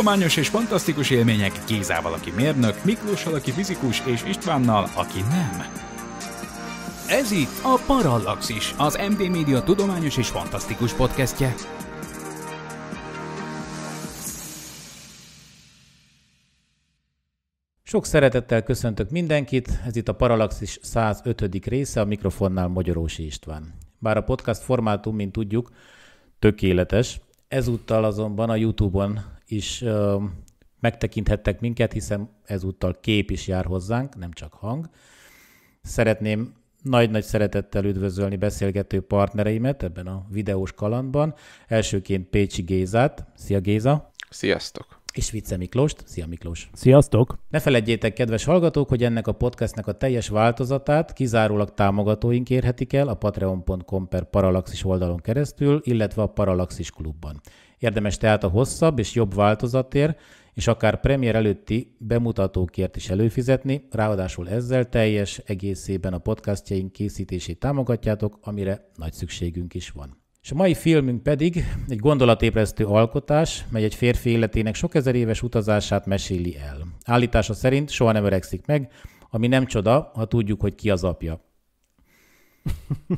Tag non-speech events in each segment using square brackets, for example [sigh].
Tudományos és fantasztikus élmények Gézával, aki mérnök, Miklóssal, aki fizikus, és Istvánnal, aki nem. Ez itt a Parallaxis, az MD Media tudományos és fantasztikus podcastje. Sok szeretettel köszöntök mindenkit, ez itt a Parallaxis 105. része, a mikrofonnál Magyarósi István. Bár a podcast formátum, mint tudjuk, tökéletes, ezúttal azonban a YouTube-on is ö, megtekinthettek minket, hiszen ezúttal kép is jár hozzánk, nem csak hang. Szeretném nagy-nagy szeretettel üdvözölni beszélgető partnereimet ebben a videós kalandban. Elsőként Pécsi Gézát. Szia Géza! Sziasztok! és Vice Miklóst. Szia Miklós! Sziasztok! Ne feledjétek, kedves hallgatók, hogy ennek a podcastnek a teljes változatát kizárólag támogatóink érhetik el a patreon.com per Paralaxis oldalon keresztül, illetve a Paralaxis klubban. Érdemes tehát a hosszabb és jobb változatért, és akár premier előtti bemutatókért is előfizetni, ráadásul ezzel teljes egészében a podcastjaink készítését támogatjátok, amire nagy szükségünk is van. És a mai filmünk pedig egy gondolatébresztő alkotás, mely egy férfi életének sok ezer éves utazását meséli el. Állítása szerint soha nem öregszik meg, ami nem csoda, ha tudjuk, hogy ki az apja.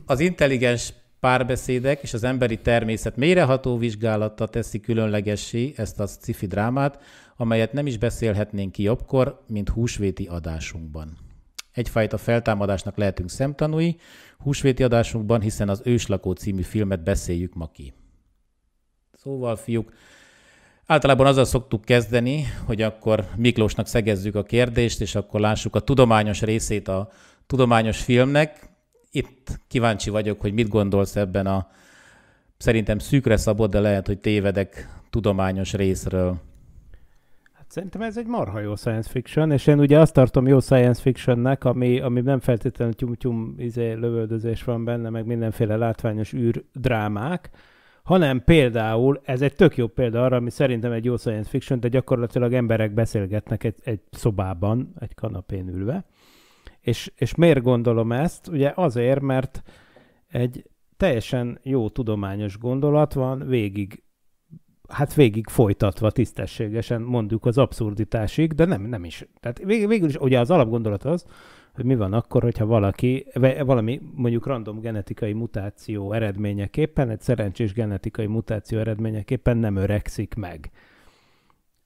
Az intelligens párbeszédek és az emberi természet mélyreható vizsgálata teszi különlegessé ezt a sci drámát, amelyet nem is beszélhetnénk ki jobbkor, mint húsvéti adásunkban. Egyfajta feltámadásnak lehetünk szemtanúi húsvéti adásunkban, hiszen az Őslakó című filmet beszéljük ma ki. Szóval, fiúk, Általában azzal szoktuk kezdeni, hogy akkor Miklósnak szegezzük a kérdést, és akkor lássuk a tudományos részét a tudományos filmnek itt kíváncsi vagyok, hogy mit gondolsz ebben a szerintem szűkre szabott, de lehet, hogy tévedek tudományos részről. Hát szerintem ez egy marha jó science fiction, és én ugye azt tartom jó science fictionnek, ami, ami nem feltétlenül tyum-tyum izé, lövöldözés van benne, meg mindenféle látványos drámák, hanem például, ez egy tök jó példa arra, ami szerintem egy jó science fiction, de gyakorlatilag emberek beszélgetnek egy, egy szobában, egy kanapén ülve, és, és miért gondolom ezt? Ugye azért, mert egy teljesen jó tudományos gondolat van végig hát végig folytatva tisztességesen mondjuk az abszurditásig, de nem, nem is. Tehát vég, végül is ugye az alapgondolat az, hogy mi van akkor, hogyha valaki, valami mondjuk random genetikai mutáció eredményeképpen, egy szerencsés genetikai mutáció eredményeképpen nem öregszik meg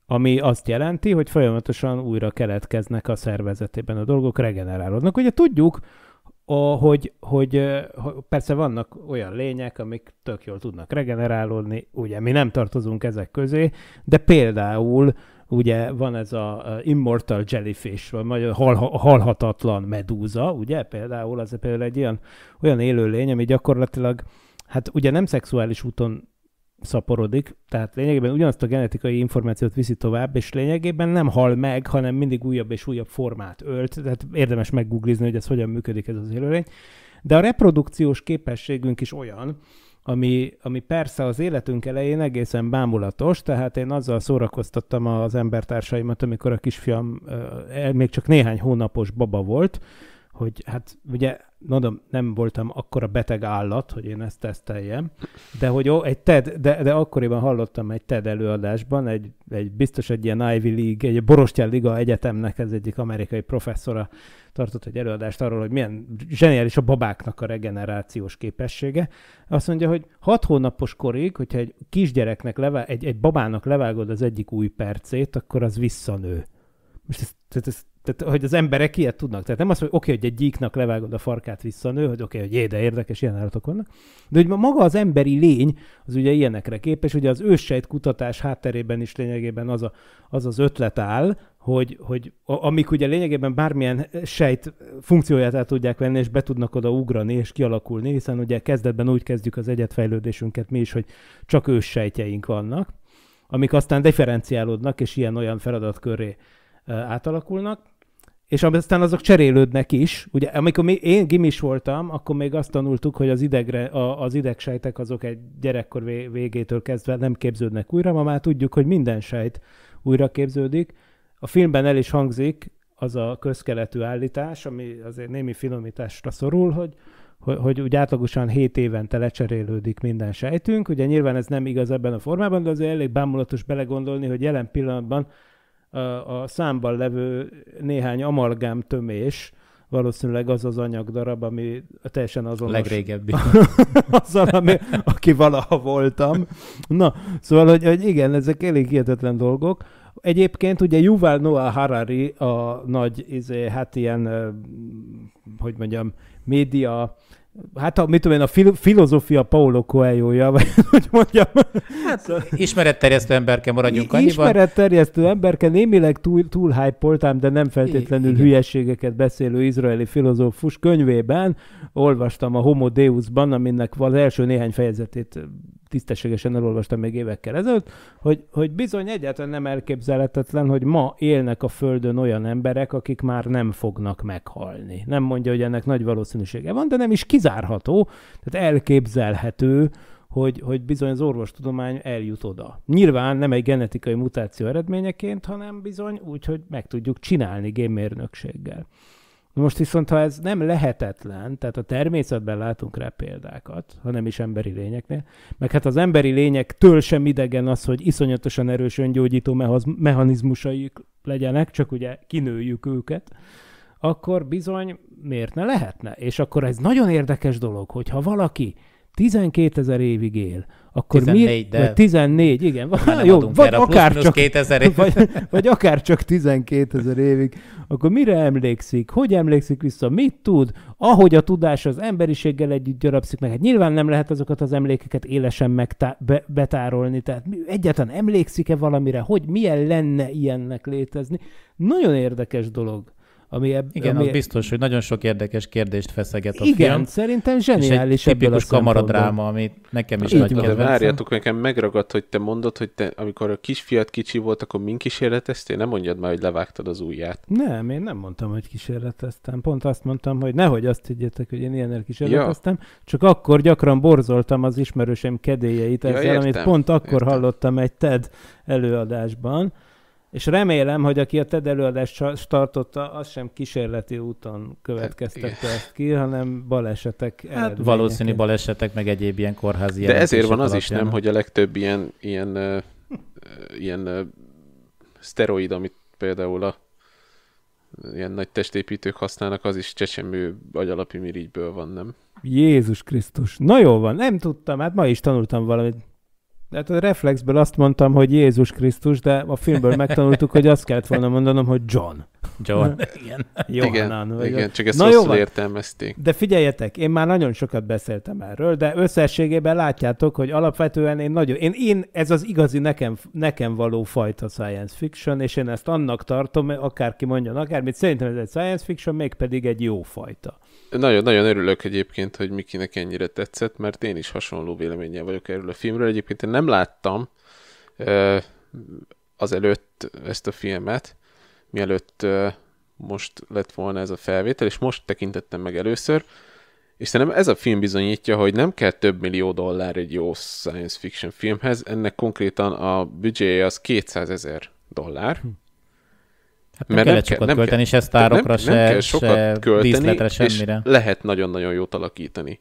ami azt jelenti, hogy folyamatosan újra keletkeznek a szervezetében a dolgok, regenerálódnak. Ugye tudjuk, hogy, hogy persze vannak olyan lények, amik tök jól tudnak regenerálódni, ugye mi nem tartozunk ezek közé, de például ugye van ez a immortal jellyfish, vagy magyar hal, halhatatlan medúza, ugye például az például egy ilyen, olyan élőlény, ami gyakorlatilag, hát ugye nem szexuális úton szaporodik, tehát lényegében ugyanazt a genetikai információt viszi tovább, és lényegében nem hal meg, hanem mindig újabb és újabb formát ölt, tehát érdemes meggooglizni, hogy ez hogyan működik ez az élőlény. De a reprodukciós képességünk is olyan, ami, ami persze az életünk elején egészen bámulatos, tehát én azzal szórakoztattam az embertársaimat, amikor a kisfiam még csak néhány hónapos baba volt, hogy hát ugye, mondom, nem voltam akkora beteg állat, hogy én ezt teszteljem, de hogy ó, egy TED, de, de akkoriban hallottam egy TED előadásban, egy, egy biztos egy ilyen Ivy League, egy Borostyán Liga Egyetemnek ez egyik amerikai professzora tartott egy előadást arról, hogy milyen zseniális a babáknak a regenerációs képessége. Azt mondja, hogy hat hónapos korig, hogyha egy kisgyereknek, levá- egy, egy babának levágod az egyik új percét, akkor az visszanő. Most ez, ez, ez tehát, hogy az emberek ilyet tudnak. Tehát nem azt, hogy oké, hogy egy gyíknak levágod a farkát vissza nő, hogy oké, hogy jé, de érdekes, ilyen állatok vannak. De hogy maga az emberi lény, az ugye ilyenekre képes. Ugye az őssejt kutatás hátterében is lényegében az a, az, az ötlet áll, hogy, hogy amik ugye lényegében bármilyen sejt funkcióját el tudják venni, és be tudnak oda ugrani és kialakulni, hiszen ugye kezdetben úgy kezdjük az egyetfejlődésünket mi is, hogy csak őssejtjeink vannak, amik aztán differenciálódnak, és ilyen-olyan feladatköré átalakulnak és aztán azok cserélődnek is. Ugye, amikor mi, én gimis voltam, akkor még azt tanultuk, hogy az, idegre, a, az idegsejtek azok egy gyerekkor végétől kezdve nem képződnek újra, ma már tudjuk, hogy minden sejt újra képződik. A filmben el is hangzik az a közkeletű állítás, ami azért némi finomításra szorul, hogy, hogy, hogy úgy átlagosan 7 évente lecserélődik minden sejtünk. Ugye nyilván ez nem igaz ebben a formában, de azért elég bámulatos belegondolni, hogy jelen pillanatban a számban levő néhány amalgám tömés, valószínűleg az az anyagdarab, ami teljesen azonos. Legrégebbi. [laughs] azzal, ami, aki valaha voltam. Na, szóval, hogy, hogy igen, ezek elég hihetetlen dolgok. Egyébként ugye Yuval Noah Harari a nagy, izé, hát ilyen, hogy mondjam, média Hát, ha, mit tudom én, a fil- filozófia Paulo coelho vagy [laughs] hogy mondjam. Hát, szóval- ismeretterjesztő emberke maradjunk annyiban. Ismeretterjesztő emberke, némileg túl, túl hype de nem feltétlenül Igen. hülyeségeket beszélő izraeli filozófus könyvében olvastam a Homo Deusban, aminek az első néhány fejezetét tisztességesen elolvastam még évekkel ezelőtt, hogy, hogy bizony egyáltalán nem elképzelhetetlen, hogy ma élnek a Földön olyan emberek, akik már nem fognak meghalni. Nem mondja, hogy ennek nagy valószínűsége van, de nem is kizárható, tehát elképzelhető, hogy, hogy bizony az orvostudomány eljut oda. Nyilván nem egy genetikai mutáció eredményeként, hanem bizony úgy, hogy meg tudjuk csinálni génmérnökséggel. Most viszont, ha ez nem lehetetlen, tehát a természetben látunk rá példákat, hanem is emberi lényeknél, meg hát az emberi lényektől sem idegen az, hogy iszonyatosan erős öngyógyító mechanizmusaik legyenek, csak ugye kinőjük őket, akkor bizony miért ne lehetne? És akkor ez nagyon érdekes dolog, hogyha valaki 12 ezer évig él, akkor 14, mi, de... Vagy 14, igen. vagy, jó, vagy erre, akár plusz, csak, 2000 év. Vagy, vagy akár csak 12 ezer évig. Akkor mire emlékszik? Hogy emlékszik vissza? Mit tud? Ahogy a tudás az emberiséggel együtt gyarapszik meg. Hát nyilván nem lehet azokat az emlékeket élesen megtá- be- betárolni. Tehát egyáltalán emlékszik-e valamire? Hogy milyen lenne ilyennek létezni? Nagyon érdekes dolog. Ami eb- Igen, ami... az biztos, hogy nagyon sok érdekes kérdést feszeget a Igen, film. szerintem zseniális és egy tipikus kamaradráma, ami nekem is Így nagy kedvencem. Várjátok, nekem megragadt, hogy te mondod, hogy te, amikor a kisfiat kicsi volt, akkor mind kísérleteztél? Nem mondjad már, hogy levágtad az ujját. Nem, én nem mondtam, hogy kísérleteztem. Pont azt mondtam, hogy nehogy azt higgyetek, hogy én ilyennel kísérleteztem, ja. csak akkor gyakran borzoltam az ismerősem kedélyeit ezzel, ja, értem, amit pont akkor értem. hallottam egy TED előadásban, és remélem, hogy aki a TED előadást tartotta, az sem kísérleti úton következtette ezt ki, hanem balesetek Hát valószínű balesetek, meg egyéb ilyen kórházi De ezért van az alapján. is, nem, hogy a legtöbb ilyen, ilyen, ilyen szteroid, amit például a ilyen nagy testépítők használnak, az is csecsemő agyalapi mirigyből van, nem? Jézus Krisztus. Na jó van, nem tudtam, hát ma is tanultam valamit. Hát a reflexből azt mondtam, hogy Jézus Krisztus, de a filmből megtanultuk, hogy azt kellett volna mondanom, hogy John. John, [laughs] igen. Johannan, igen, vagy igen, csak ezt Na rosszul értelmezték. De figyeljetek, én már nagyon sokat beszéltem erről, de összességében látjátok, hogy alapvetően én nagyon, én, én ez az igazi nekem, nekem való fajta science fiction, és én ezt annak tartom, akárki mondjon akármit, szerintem ez egy science fiction, mégpedig egy jó fajta nagyon, nagyon örülök egyébként, hogy Mikinek ennyire tetszett, mert én is hasonló véleménye vagyok erről a filmről. Egyébként én nem láttam az azelőtt ezt a filmet, mielőtt most lett volna ez a felvétel, és most tekintettem meg először, és szerintem ez a film bizonyítja, hogy nem kell több millió dollár egy jó science fiction filmhez, ennek konkrétan a büdzséje az 200 ezer dollár, hm Hát nem kellett sokat nem költeni, kell, ezt sztárokra, nem, se, nem kell sokat se költeni, díszletre, semmire. És lehet nagyon-nagyon jót alakítani.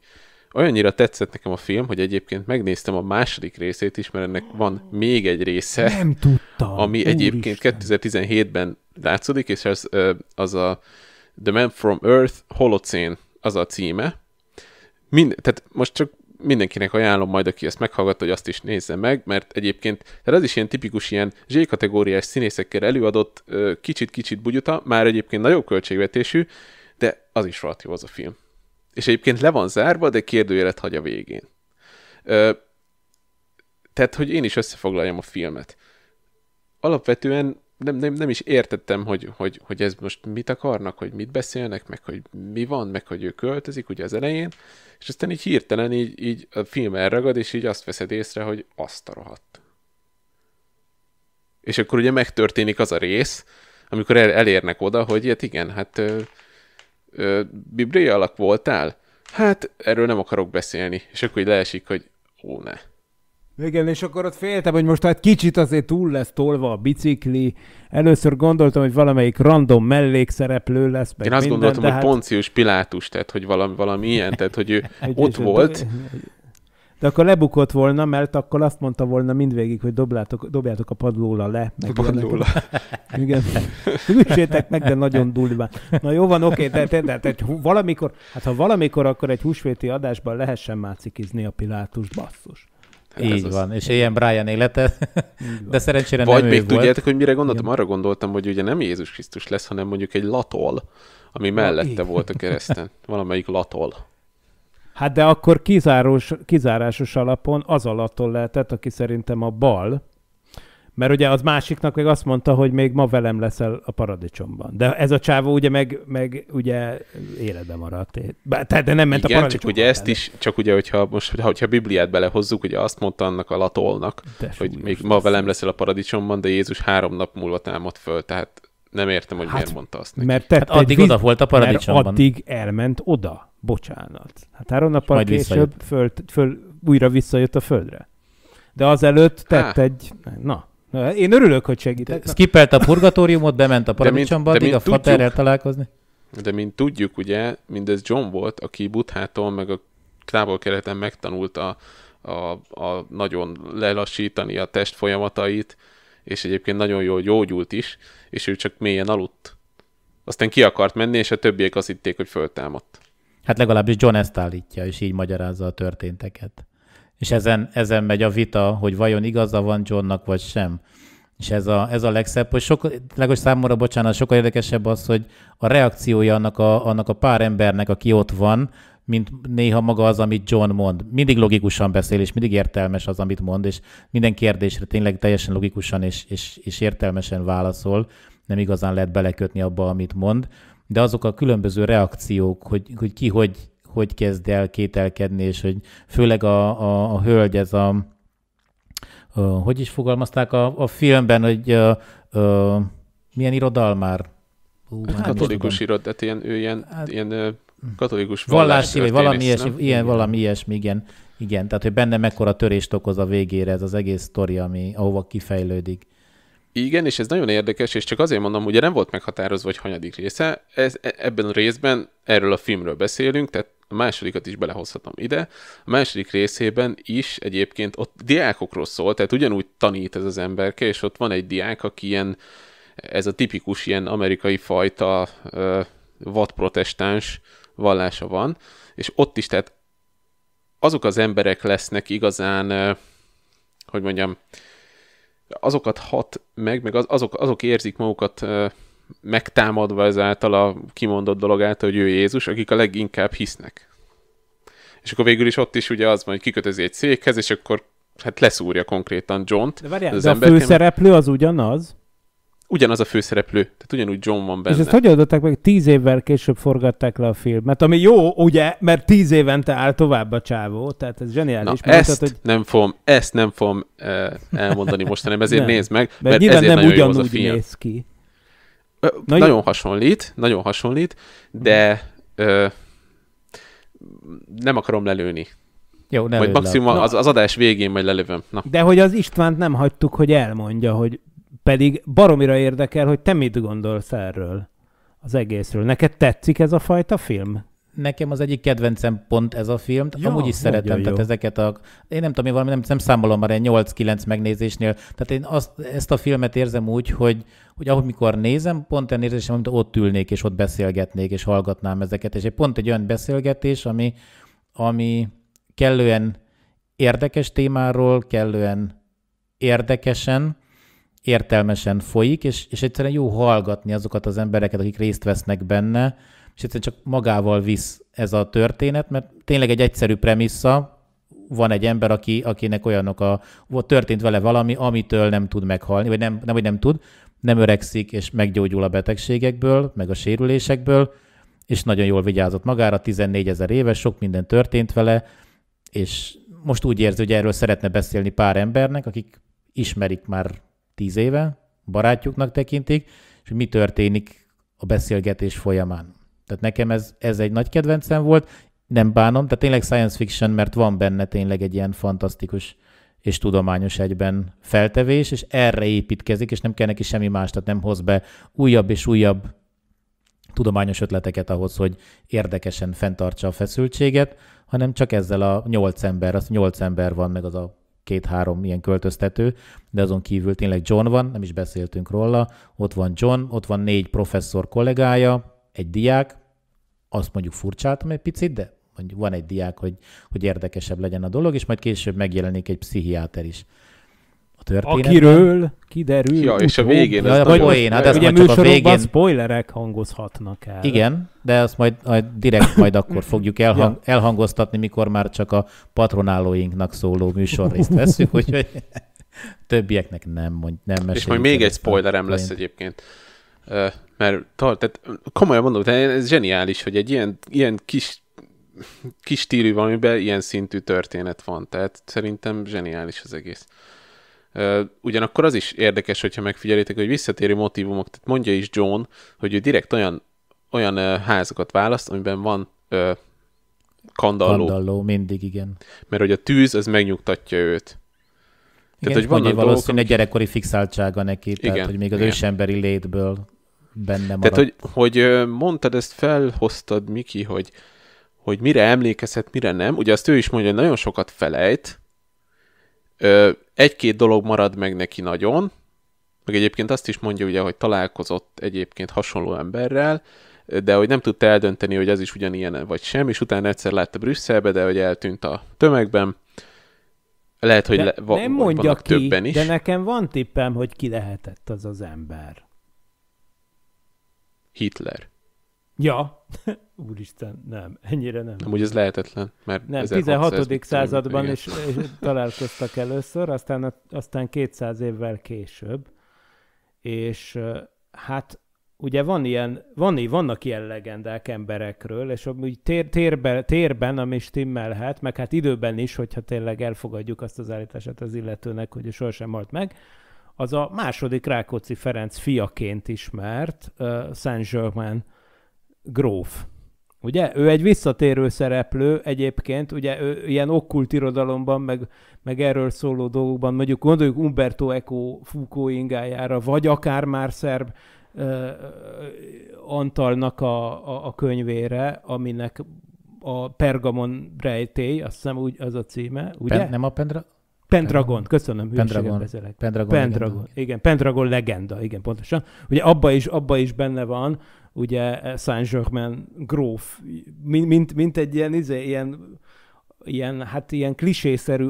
Olyannyira tetszett nekem a film, hogy egyébként megnéztem a második részét is, mert ennek van még egy része. Nem tudtam. Ami Úristen. egyébként 2017-ben látszódik, és az, az a The Man from Earth Holocene az a címe. Mind, tehát most csak mindenkinek ajánlom majd, aki ezt meghallgatta, hogy azt is nézze meg, mert egyébként ez hát is ilyen tipikus ilyen zsékategóriás kategóriás színészekkel előadott, kicsit-kicsit bugyuta, már egyébként nagyobb költségvetésű, de az is rohadt jó az a film. És egyébként le van zárva, de kérdőjelet hagy a végén. Ö, tehát, hogy én is összefoglaljam a filmet. Alapvetően nem, nem, nem is értettem, hogy, hogy, hogy ez most mit akarnak, hogy mit beszélnek, meg hogy mi van, meg hogy ő költözik ugye az elején, és aztán így hirtelen így, így a film elragad, és így azt veszed észre, hogy azt a rohadt. És akkor ugye megtörténik az a rész, amikor el, elérnek oda, hogy ilyet igen, hát ö, ö, biblia alak voltál? Hát erről nem akarok beszélni. És akkor így leesik, hogy ó ne. Igen, és akkor ott féltem, hogy most hát kicsit azért túl lesz tolva a bicikli. Először gondoltam, hogy valamelyik random mellékszereplő lesz. Meg Én azt minden, gondoltam, hogy hát... Poncius Pilátus, tehát hogy valami, valami ilyen, tehát hogy ő [laughs] ott volt. De akkor lebukott volna, mert akkor azt mondta volna mindvégig, hogy dobjátok, dobjátok a padlóra le. A padlóra. [laughs] Igen. Hűsétek meg, de nagyon durván. Na jó van, oké, de, de, de, de valamikor, hát ha valamikor, akkor egy húsvéti adásban lehessen mácikizni a Pilátus basszus. Hát Így az van, az... és ilyen Brian élete, [laughs] de szerencsére Vagy nem még ő tudjátok, volt. hogy mire gondoltam? Igen. Arra gondoltam, hogy ugye nem Jézus Krisztus lesz, hanem mondjuk egy latol, ami mellette Igen. volt a kereszten. [laughs] Valamelyik latol. Hát de akkor kizáros, kizárásos alapon az a latol lehetett, aki szerintem a bal, mert ugye az másiknak még azt mondta, hogy még ma velem leszel a paradicsomban. De ez a csávó ugye meg, meg ugye életben maradt. Tehát de nem ment Igen, a paradicsomban. csak ugye benne. ezt is, csak ugye, hogyha most, hogyha a Bibliát belehozzuk, ugye azt mondta annak a latolnak, de hogy még ma velem leszel a paradicsomban, de Jézus három nap múlva támadt föl, tehát nem értem, hogy hát, miért mondta azt neki. Mert hát addig oda volt a paradicsomban. Mert addig elment oda. Bocsánat. Hát három alatt később föl, föl, újra visszajött a földre. De azelőtt tett Há. egy... Na, én örülök, hogy segítek. Skippelt a purgatóriumot, bement a paradicsomba, addig a faterrel találkozni. De mint tudjuk, ugye, mindez John volt, aki Buthától meg a távol keleten megtanult a, a, a nagyon lelassítani a test folyamatait, és egyébként nagyon jól gyógyult is, és ő csak mélyen aludt. Aztán ki akart menni, és a többiek azt hitték, hogy föltámadt. Hát legalábbis John ezt állítja, és így magyarázza a történteket. És ezen, ezen megy a vita, hogy vajon igaza van Johnnak, vagy sem. És ez a, ez a legszebb, hogy sok, legos számomra, bocsánat, sokkal érdekesebb az, hogy a reakciója annak a, annak a pár embernek, aki ott van, mint néha maga az, amit John mond. Mindig logikusan beszél, és mindig értelmes az, amit mond, és minden kérdésre tényleg teljesen logikusan és, és, és értelmesen válaszol. Nem igazán lehet belekötni abba, amit mond. De azok a különböző reakciók, hogy, hogy ki hogy hogy kezd el kételkedni, és hogy főleg a, a, a hölgy, ez a, a hogy is fogalmazták a, a filmben, hogy a, a, milyen irodalmár? Hú, hát, katolikus irodat, tehát ilyen, ő ilyen, hát, ilyen katolikus vallási, vagy valami ilyesmi, ilyen, valami ilyesmi, igen. Igen, tehát hogy benne mekkora törést okoz a végére ez az egész sztori, ami ahova kifejlődik. Igen, és ez nagyon érdekes, és csak azért mondom, ugye nem volt meghatározva, hogy hanyadik része, ez, e- ebben a részben erről a filmről beszélünk, tehát a másodikat is belehozhatom ide. A második részében is egyébként ott diákokról szól, tehát ugyanúgy tanít ez az emberke, és ott van egy diák, aki ilyen, ez a tipikus ilyen amerikai fajta ö, vadprotestáns vallása van, és ott is, tehát azok az emberek lesznek igazán, ö, hogy mondjam, azokat hat meg, meg az, azok, azok érzik magukat ö, megtámadva ezáltal a kimondott dolog által, hogy ő Jézus, akik a leginkább hisznek. És akkor végül is ott is ugye az van, hogy kikötözi egy székhez, és akkor hát leszúrja konkrétan John-t. De, várjál, az de a főszereplő az ugyanaz? Ugyanaz a főszereplő, tehát ugyanúgy John van benne. És ezt hogy adották meg? Tíz évvel később forgatták le a filmet, ami jó, ugye, mert tíz évente áll tovább a csávó, tehát ez zseniális. Na, ezt, mondtad, hogy... nem fogom, ezt nem fogom uh, elmondani most, ezért nézd meg, mert, mert nyilván ezért nem nagyon ugyanúgy jó az a film. néz ki. Na, nagyon jó. hasonlít, nagyon hasonlít, de mhm. ö, nem akarom lelőni. Jó, ne majd maximum le. az, az adás végén majd lelövöm. Na. De hogy az Istvánt nem hagytuk, hogy elmondja, hogy pedig baromira érdekel, hogy te mit gondolsz erről az egészről. Neked tetszik ez a fajta film? nekem az egyik kedvencem pont ez a film. Ja, Amúgy is szeretem, jó. tehát ezeket a... Én nem tudom, én valami nem, nem számolom már 8-9 megnézésnél. Tehát én azt, ezt a filmet érzem úgy, hogy, hogy ahogy mikor nézem, pont olyan érzésem, amit ott ülnék, és ott beszélgetnék, és hallgatnám ezeket. És egy pont egy olyan beszélgetés, ami, ami kellően érdekes témáról, kellően érdekesen, értelmesen folyik, és, és egyszerűen jó hallgatni azokat az embereket, akik részt vesznek benne, és egyszerűen csak magával visz ez a történet, mert tényleg egy egyszerű premissza, van egy ember, aki, akinek olyanok a, történt vele valami, amitől nem tud meghalni, vagy nem, nem, vagy nem tud, nem öregszik, és meggyógyul a betegségekből, meg a sérülésekből, és nagyon jól vigyázott magára, 14 ezer éves, sok minden történt vele, és most úgy érzi, hogy erről szeretne beszélni pár embernek, akik ismerik már tíz éve, barátjuknak tekintik, és mi történik a beszélgetés folyamán. Tehát nekem ez, ez egy nagy kedvencem volt, nem bánom, tehát tényleg science fiction, mert van benne tényleg egy ilyen fantasztikus és tudományos egyben feltevés, és erre építkezik, és nem kell neki semmi más, tehát nem hoz be újabb és újabb tudományos ötleteket ahhoz, hogy érdekesen fenntartsa a feszültséget, hanem csak ezzel a nyolc ember, az nyolc ember van, meg az a két-három ilyen költöztető, de azon kívül tényleg John van, nem is beszéltünk róla, ott van John, ott van négy professzor kollégája, egy diák, azt mondjuk furcsáltam egy picit, de mondjuk van egy diák, hogy, hogy érdekesebb legyen a dolog, és majd később megjelenik egy pszichiáter is a Akiről kiderül. Ja, és a végén. Ja, vagy a én, hát ez ugye csak a végén. spoilerek hangozhatnak el. Igen, de azt majd, majd direkt majd akkor fogjuk elhang, ja. elhangoztatni, mikor már csak a patronálóinknak szóló műsorrészt veszünk, úgyhogy [laughs] többieknek nem mond, nem És majd még egy spoilerem lesz egyébként. Mert tart, tehát komolyan mondom, tehát ez zseniális, hogy egy ilyen, ilyen kis kis stílű valamiben ilyen szintű történet van, tehát szerintem zseniális az egész. Ugyanakkor az is érdekes, hogyha megfigyelitek, hogy visszatérő motivumok, tehát mondja is John, hogy ő direkt olyan, olyan házakat választ, amiben van ö, kandalló. Kandalló, mindig, igen. Mert hogy a tűz, az megnyugtatja őt. Igen, tehát, hogy van valószínűleg dolgok, gyerekkori fixáltsága neki, tehát, igen, hogy még az igen. ősemberi létből benne marad. Tehát, hogy, hogy mondtad, ezt felhoztad, Miki, hogy, hogy mire emlékezhet, mire nem. Ugye azt ő is mondja, hogy nagyon sokat felejt. Egy-két dolog marad meg neki nagyon, meg egyébként azt is mondja, ugye, hogy találkozott egyébként hasonló emberrel, de hogy nem tudta eldönteni, hogy ez is ugyanilyen vagy sem, és utána egyszer látta Brüsszelbe, de hogy eltűnt a tömegben. Lehet, hogy le, va- nem mondja ki, többen is. de nekem van tippem, hogy ki lehetett az az ember. Hitler. Ja, [laughs] úristen, nem, ennyire nem. Amúgy ez lehetetlen, mert... Nem, 16. században is, is találkoztak először, aztán, aztán 200 évvel később, és hát ugye van ilyen, van, vannak ilyen legendák emberekről, és amúgy tér, térben, térben, ami stimmelhet, meg hát időben is, hogyha tényleg elfogadjuk azt az állítását az illetőnek, hogy sohasem halt meg, az a második Rákóczi Ferenc fiaként ismert uh, Saint-Germain gróf. Ugye? Ő egy visszatérő szereplő egyébként, ugye ő ilyen okkult irodalomban, meg, meg erről szóló dolgokban, mondjuk gondoljuk Umberto Eco Foucault ingájára, vagy akár már szerb uh, Antalnak a, a, a könyvére, aminek a Pergamon rejtély, azt hiszem úgy az a címe, ugye? Pen, nem a Pendra, Pendragon, köszönöm, Pendragon, beszélek. Pendragon, Pendragon igen, Pendragon legenda, igen, pontosan. Ugye abba is, abba is benne van, ugye eh, Saint-Germain gróf, mint, mint, mint egy ilyen, izé, ilyen, ilyen, hát ilyen klisészerű,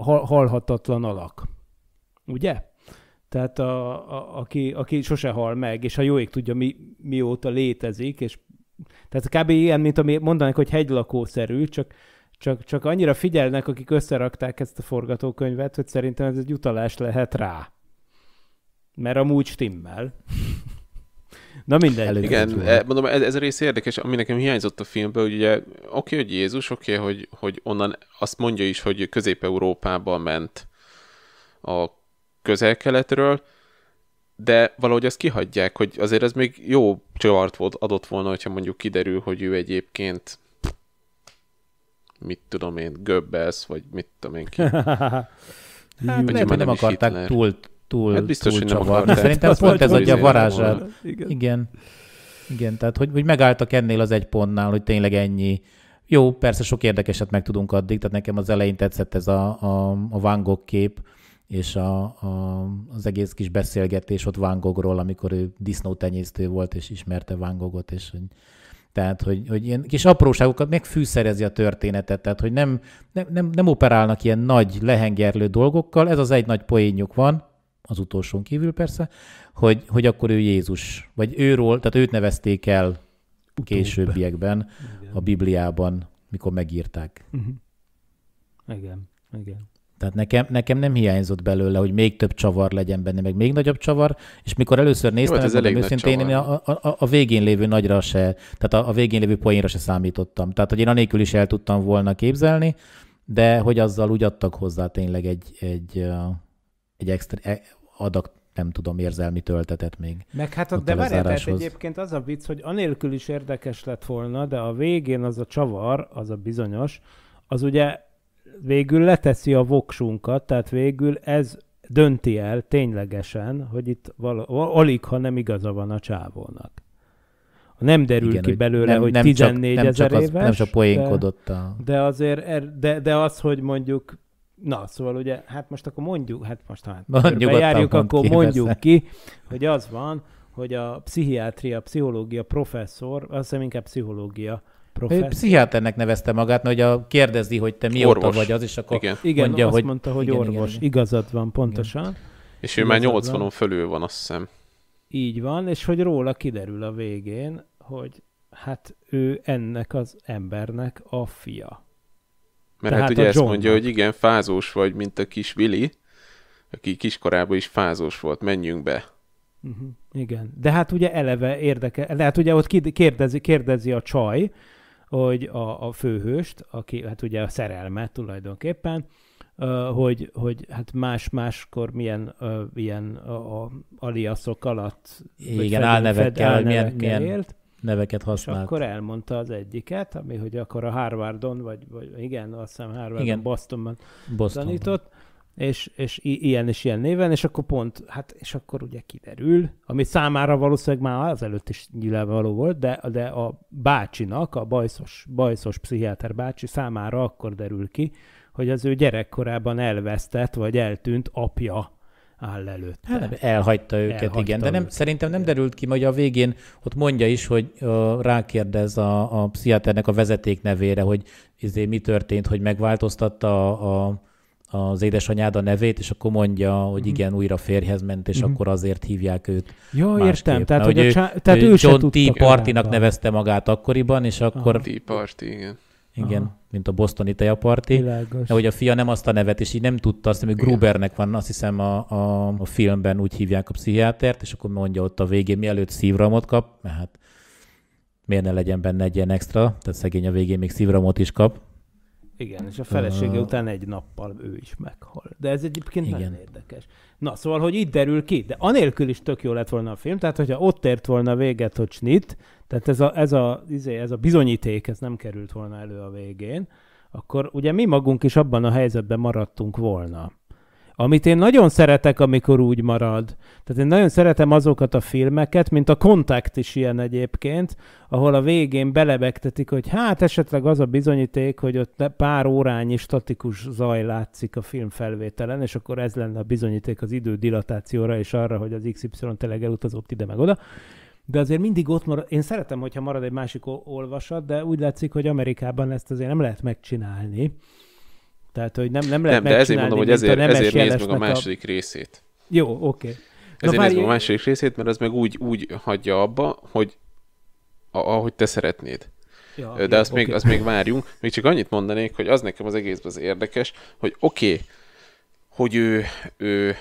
hal, halhatatlan alak. Ugye? Tehát a, a, aki, aki sose hal meg, és jó ég tudja, mi, mióta létezik, és tehát kb. ilyen, mint ami mondanak, hogy hegylakószerű, csak csak, csak annyira figyelnek, akik összerakták ezt a forgatókönyvet, hogy szerintem ez egy utalás lehet rá. Mert amúgy stimmel. [laughs] Na minden Előtt Igen, e, mondom, ez, ez a rész érdekes, ami nekem hiányzott a filmből, hogy ugye oké, okay, hogy Jézus, oké, okay, hogy, hogy onnan azt mondja is, hogy Közép-Európába ment a közel-keletről, de valahogy ezt kihagyják, hogy azért ez még jó csavart volt, adott volna, hogyha mondjuk kiderül, hogy ő egyébként mit tudom én, Göbbelsz, vagy mit tudom én ki. hát, [laughs] hát lehet, hogy nem akarták Hitler. túl, túl, hát biztos, túl hogy nem Akarták. Szerintem Azt pont ez adja varázsát. Igen. Igen. Igen, tehát hogy, hogy megálltak ennél az egy pontnál, hogy tényleg ennyi. Jó, persze sok érdekeset tudunk addig, tehát nekem az elején tetszett ez a, a, a Van Gogh kép, és a, a, az egész kis beszélgetés ott Van Goghról, amikor ő disznótenyésztő volt, és ismerte Van Goghot, és hogy tehát, hogy, hogy ilyen kis apróságokat megfűszerezi a történetet, tehát, hogy nem, nem, nem, nem operálnak ilyen nagy lehengerlő dolgokkal, ez az egy nagy poénjuk van, az utolsón kívül persze, hogy, hogy akkor ő Jézus, vagy őról, tehát őt nevezték el Utóbb. későbbiekben igen. a Bibliában, mikor megírták. Uh-huh. Igen, igen. Tehát nekem, nekem nem hiányzott belőle, hogy még több csavar legyen benne, meg még nagyobb csavar, és mikor először néztem, Jó, hát ez elég őszintén én a, a, a végén lévő nagyra se, tehát a, a végén lévő poénra se számítottam. Tehát, hogy én anélkül is el tudtam volna képzelni, de hogy azzal úgy adtak hozzá tényleg egy, egy, egy extra e, adag, nem tudom, érzelmi töltetet még. Meg hát a, de várjál, tehát egyébként az a vicc, hogy anélkül is érdekes lett volna, de a végén az a csavar, az a bizonyos, az ugye végül leteszi a voksunkat, tehát végül ez dönti el ténylegesen, hogy itt vala, alig, ha nem igaza van a csávónak. Nem derül Igen, ki belőle, nem, hogy nem 14 csak, ezer nem csak az, éves. Nem csak poénkodott a... De, de azért, er, de, de az, hogy mondjuk, na, szóval ugye, hát most akkor mondjuk, hát most hát bejárjuk, akkor ki, mondjuk persze. ki, hogy az van, hogy a pszichiátria, pszichológia professzor, azt hiszem inkább pszichológia Professor. Pszichiáternek nevezte magát, hogy a kérdezi, hogy te mióta orvos. vagy az, és akkor igen. igen mondja, azt hogy... mondta, hogy igen, orvos. Igen, igen. Igazad van, pontosan. Igen. És ő már 80-on fölül van, azt hiszem. Így van, és hogy róla kiderül a végén, hogy hát ő ennek az embernek a fia. Mert Tehát hát ugye ezt mondja, hogy igen, fázós vagy, mint a kis Vili, aki kiskorában is fázós volt, menjünk be. Uh-huh. Igen, de hát ugye eleve érdeke, lehet ugye ott kérdezi, kérdezi a csaj, hogy a, a főhőst, aki hát ugye a szerelme tulajdonképpen, hogy, hogy hát más-máskor milyen uh, ilyen a, a aliaszok alatt Igen, fed, álnevekkel, fed, álnevekkel milyen, milyen élt, neveket használt. És akkor elmondta az egyiket, ami hogy akkor a Harvardon, vagy, vagy igen, azt hiszem Harvardon, igen. Bostonban, Bostonban tanított, és, és ilyen és ilyen néven, és akkor pont, hát, és akkor ugye kiderül, ami számára valószínűleg már előtt is nyilvánvaló volt, de, de a bácsinak, a bajszos, bajszos pszichiáter bácsi számára akkor derül ki, hogy az ő gyerekkorában elvesztett, vagy eltűnt apja áll előtte. Hát, elhagyta őket, elhagyta igen. De nem, őket. szerintem nem derült ki, hogy a végén ott mondja is, hogy rákérdez a, a pszichiáternek a vezeték nevére, hogy izé, mi történt, hogy megváltoztatta a, a az édesanyád a nevét, és akkor mondja, hogy mhm. igen, újra férjhez ment, és mm akkor azért hívják őt. Ja, másképp. értem. Tehát, Na, hogy a ő, tehát ő, ő John T. Partinak nevezte magát akkoriban, és akkor... T. Party, igen. Igen, Aha. mint a bosztoni tejaparti. Party. De hogy a fia nem azt a nevet, és így nem tudta, azt hiszem, hogy Grubernek van, azt hiszem a, a, a filmben úgy hívják a pszichiátert, és akkor mondja ott a végén, mielőtt szívramot kap, mert hát miért ne legyen benne egy ilyen extra, tehát szegény a végén még szívramot is kap, igen, és a felesége uh, után egy nappal ő is meghal. De ez egyébként igen. nagyon érdekes. Na, szóval, hogy itt derül ki, de anélkül is tök jó lett volna a film, tehát hogyha ott ért volna véget, hogy snit, tehát ez a, ez, a, izé, ez a bizonyíték, ez nem került volna elő a végén, akkor ugye mi magunk is abban a helyzetben maradtunk volna. Amit én nagyon szeretek, amikor úgy marad. Tehát én nagyon szeretem azokat a filmeket, mint a Kontakt is ilyen egyébként, ahol a végén belebegtetik, hogy hát esetleg az a bizonyíték, hogy ott pár órányi statikus zaj látszik a film felvételen, és akkor ez lenne a bizonyíték az idő dilatációra és arra, hogy az XY tényleg elutazott ide meg oda de azért mindig ott marad, én szeretem, hogyha marad egy másik olvasat, de úgy látszik, hogy Amerikában ezt azért nem lehet megcsinálni. Tehát, hogy nem, nem lehet Nem, de ezért mondom, hogy ezért, ezért nézd meg a második a... részét. Jó, oké. Okay. ezért nézd meg a második részét, mert az meg úgy, úgy hagyja abba, hogy a, ahogy te szeretnéd. Ja, de jó, azt, okay. még, azt még várjunk. Még csak annyit mondanék, hogy az nekem az egészben az érdekes, hogy oké, okay, hogy ő, ő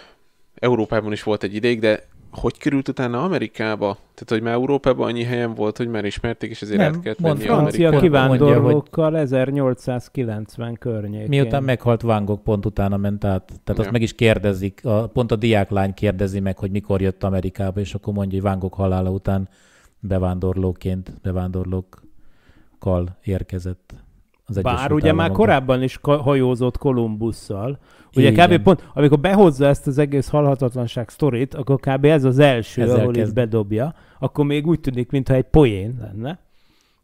Európában is volt egy ideig, de hogy került utána Amerikába? Tehát, hogy már Európában annyi helyen volt, hogy már ismerték, és ezért Nem, át kellett menni francia kivándorlókkal 1890 környékén. Miután meghalt Van Gogh, pont utána ment át. Tehát ja. azt meg is kérdezik, a, pont a diáklány kérdezi meg, hogy mikor jött Amerikába, és akkor mondja, hogy Van Gogh halála után bevándorlóként, bevándorlókkal érkezett. Az Bár ugye már korábban is hajózott Kolumbusszal, Ugye Igen. kb. pont, amikor behozza ezt az egész halhatatlanság sztorit, akkor kb. ez az első, Ezzel ahol kezd. bedobja, akkor még úgy tűnik, mintha egy poén lenne.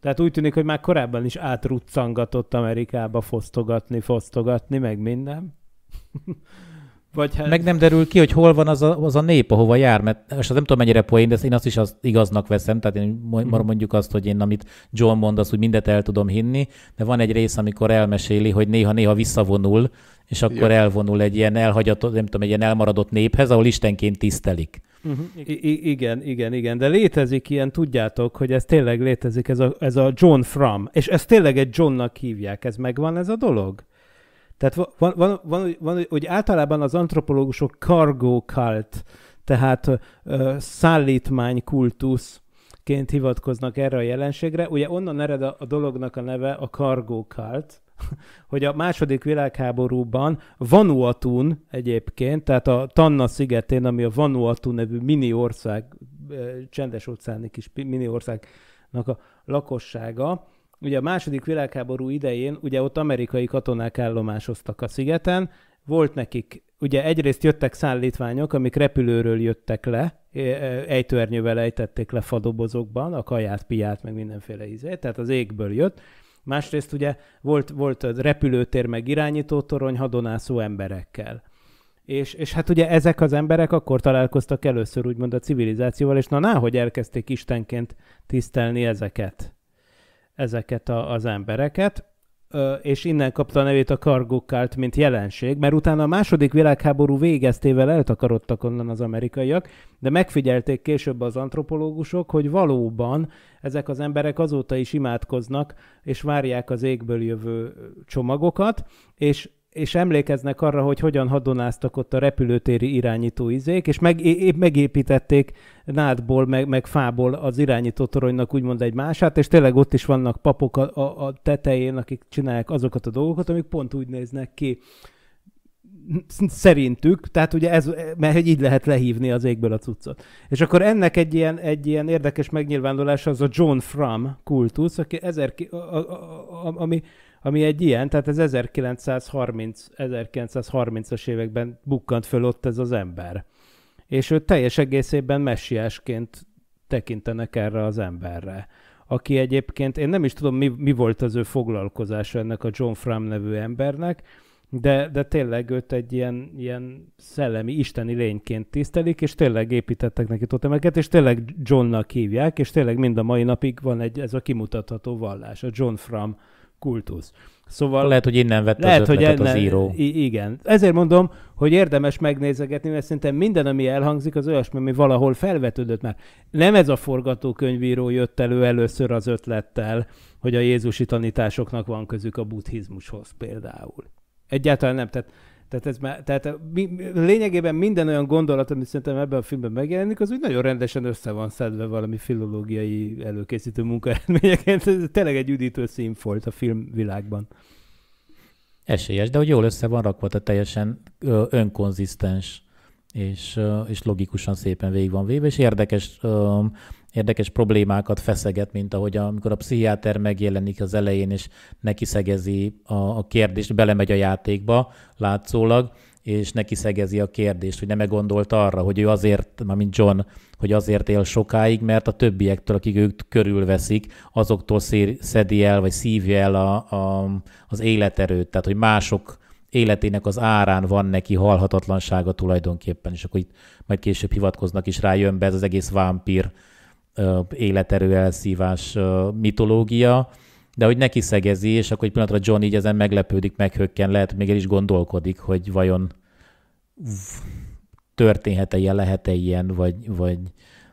Tehát úgy tűnik, hogy már korábban is átruccangatott Amerikába fosztogatni, fosztogatni, meg minden. [laughs] Vagy hát... Meg nem derül ki, hogy hol van az a, az a nép, ahova jár, mert és nem tudom mennyire poén, de én azt is az igaznak veszem, tehát én mhm. mondjuk azt, hogy én amit John mond, azt úgy mindet el tudom hinni, de van egy rész, amikor elmeséli, hogy néha-néha visszavonul, és akkor igen. elvonul egy ilyen elhagyatott, nem tudom, egy ilyen elmaradott néphez, ahol istenként tisztelik. Uh-huh. I- igen, igen, igen, de létezik ilyen, tudjátok, hogy ez tényleg létezik, ez a, ez a John Fram és ezt tényleg egy Johnnak hívják, ez megvan ez a dolog? Tehát van, van, van, van, van hogy általában az antropológusok cargo cult, tehát ö, szállítmánykultuszként hivatkoznak erre a jelenségre. Ugye onnan ered a, a dolognak a neve a cargo cult, hogy a második világháborúban Vanuatun egyébként, tehát a Tanna szigetén, ami a Vanuatu nevű mini ország, csendes óceáni kis mini országnak a lakossága, ugye a második világháború idején, ugye ott amerikai katonák állomásoztak a szigeten, volt nekik, ugye egyrészt jöttek szállítványok, amik repülőről jöttek le, ejtőernyővel ejtették le fadobozokban, a kaját, piát, meg mindenféle ízét, tehát az égből jött, Másrészt ugye volt, volt repülőtér meg torony hadonászó emberekkel. És, és hát ugye ezek az emberek akkor találkoztak először úgymond a civilizációval, és na náhogy elkezdték istenként tisztelni ezeket ezeket a, az embereket és innen kapta a nevét a kargókált, mint jelenség, mert utána a második világháború végeztével eltakarodtak onnan az amerikaiak, de megfigyelték később az antropológusok, hogy valóban ezek az emberek azóta is imádkoznak, és várják az égből jövő csomagokat, és és emlékeznek arra, hogy hogyan hadonáztak ott a repülőtéri izék, és meg, é, megépítették nádból, meg, meg fából az irányító toronynak úgymond egy mását, és tényleg ott is vannak papok a, a, a tetején, akik csinálják azokat a dolgokat, amik pont úgy néznek ki szerintük, tehát ugye ez, mert így lehet lehívni az égből a cuccot. És akkor ennek egy ilyen, egy ilyen érdekes megnyilvánulása az a John Frum kultusz, aki ezer, a, a, a, ami ami egy ilyen, tehát ez 1930, 1930-as években bukkant föl ott ez az ember. És ő teljes egészében messiásként tekintenek erre az emberre aki egyébként, én nem is tudom, mi, mi volt az ő foglalkozása ennek a John Fram nevű embernek, de, de tényleg őt egy ilyen, ilyen szellemi, isteni lényként tisztelik, és tényleg építettek neki totemeket, és tényleg Johnnak hívják, és tényleg mind a mai napig van egy, ez a kimutatható vallás, a John Fram kultusz. Szóval lehet, hogy innen vett lehet, az hogy enne, az író. Igen. Ezért mondom, hogy érdemes megnézegetni, mert szerintem minden, ami elhangzik, az olyasmi, ami valahol felvetődött már. Nem ez a forgatókönyvíró jött elő először az ötlettel, hogy a Jézusi tanításoknak van közük a buddhizmushoz például. Egyáltalán nem. Tehát tehát, ez már, tehát mi, lényegében minden olyan gondolat, ami szerintem ebben a filmben megjelenik, az úgy nagyon rendesen össze van szedve valami filológiai előkészítő munkaeredményeként. Ez tényleg egy üdítő volt a filmvilágban. Esélyes, de hogy jól össze van rakva, tehát teljesen önkonzisztens és, és logikusan szépen végig van véve, és érdekes érdekes problémákat feszeget, mint ahogy amikor a pszichiáter megjelenik az elején, és neki szegezi a, a kérdést, belemegy a játékba látszólag, és neki szegezi a kérdést, hogy nem-e gondolt arra, hogy ő azért, na mint John, hogy azért él sokáig, mert a többiektől, akik őt körülveszik, azoktól szér, szedi el, vagy szívja el a, a, az életerőt, tehát hogy mások életének az árán van neki halhatatlansága tulajdonképpen, és akkor itt majd később hivatkoznak is rá, jön be ez az egész vámpír életerő elszívás mitológia, de hogy neki szegezi, és akkor egy pillanatra John így ezen meglepődik, meghökken, lehet, még el is gondolkodik, hogy vajon történhet-e ilyen, lehet-e ilyen, vagy, vagy,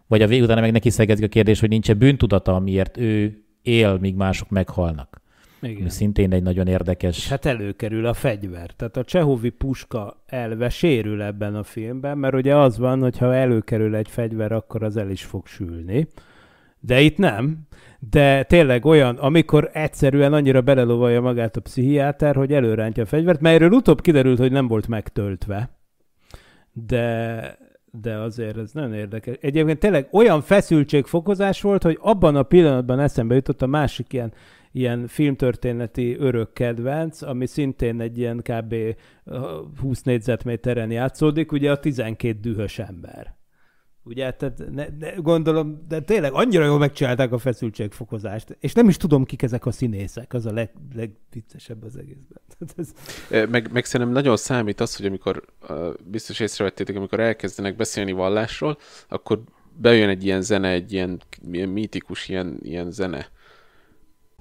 vagy a vég utána meg neki szegezik a kérdés, hogy nincs-e bűntudata, amiért ő él, míg mások meghalnak. Igen. ami szintén egy nagyon érdekes... És hát előkerül a fegyver. Tehát a csehovi puska elve sérül ebben a filmben, mert ugye az van, hogy ha előkerül egy fegyver, akkor az el is fog sülni. De itt nem. De tényleg olyan, amikor egyszerűen annyira belelovalja magát a pszichiáter, hogy előrántja a fegyvert, melyről utóbb kiderült, hogy nem volt megtöltve. De, de azért ez nagyon érdekes. Egyébként tényleg olyan feszültségfokozás volt, hogy abban a pillanatban eszembe jutott a másik ilyen ilyen filmtörténeti örök kedvenc, ami szintén egy ilyen kb. 20 négyzetméteren játszódik, ugye a 12 dühös ember. Ugye, tehát ne, ne, gondolom, de tényleg annyira jól megcsinálták a feszültségfokozást, és nem is tudom, kik ezek a színészek, az a leg, legviccesebb az egészben. [laughs] Ez... Meg, meg szerintem nagyon számít az, hogy amikor, biztos észrevettétek, amikor elkezdenek beszélni vallásról, akkor bejön egy ilyen zene, egy ilyen, ilyen mítikus ilyen, ilyen zene,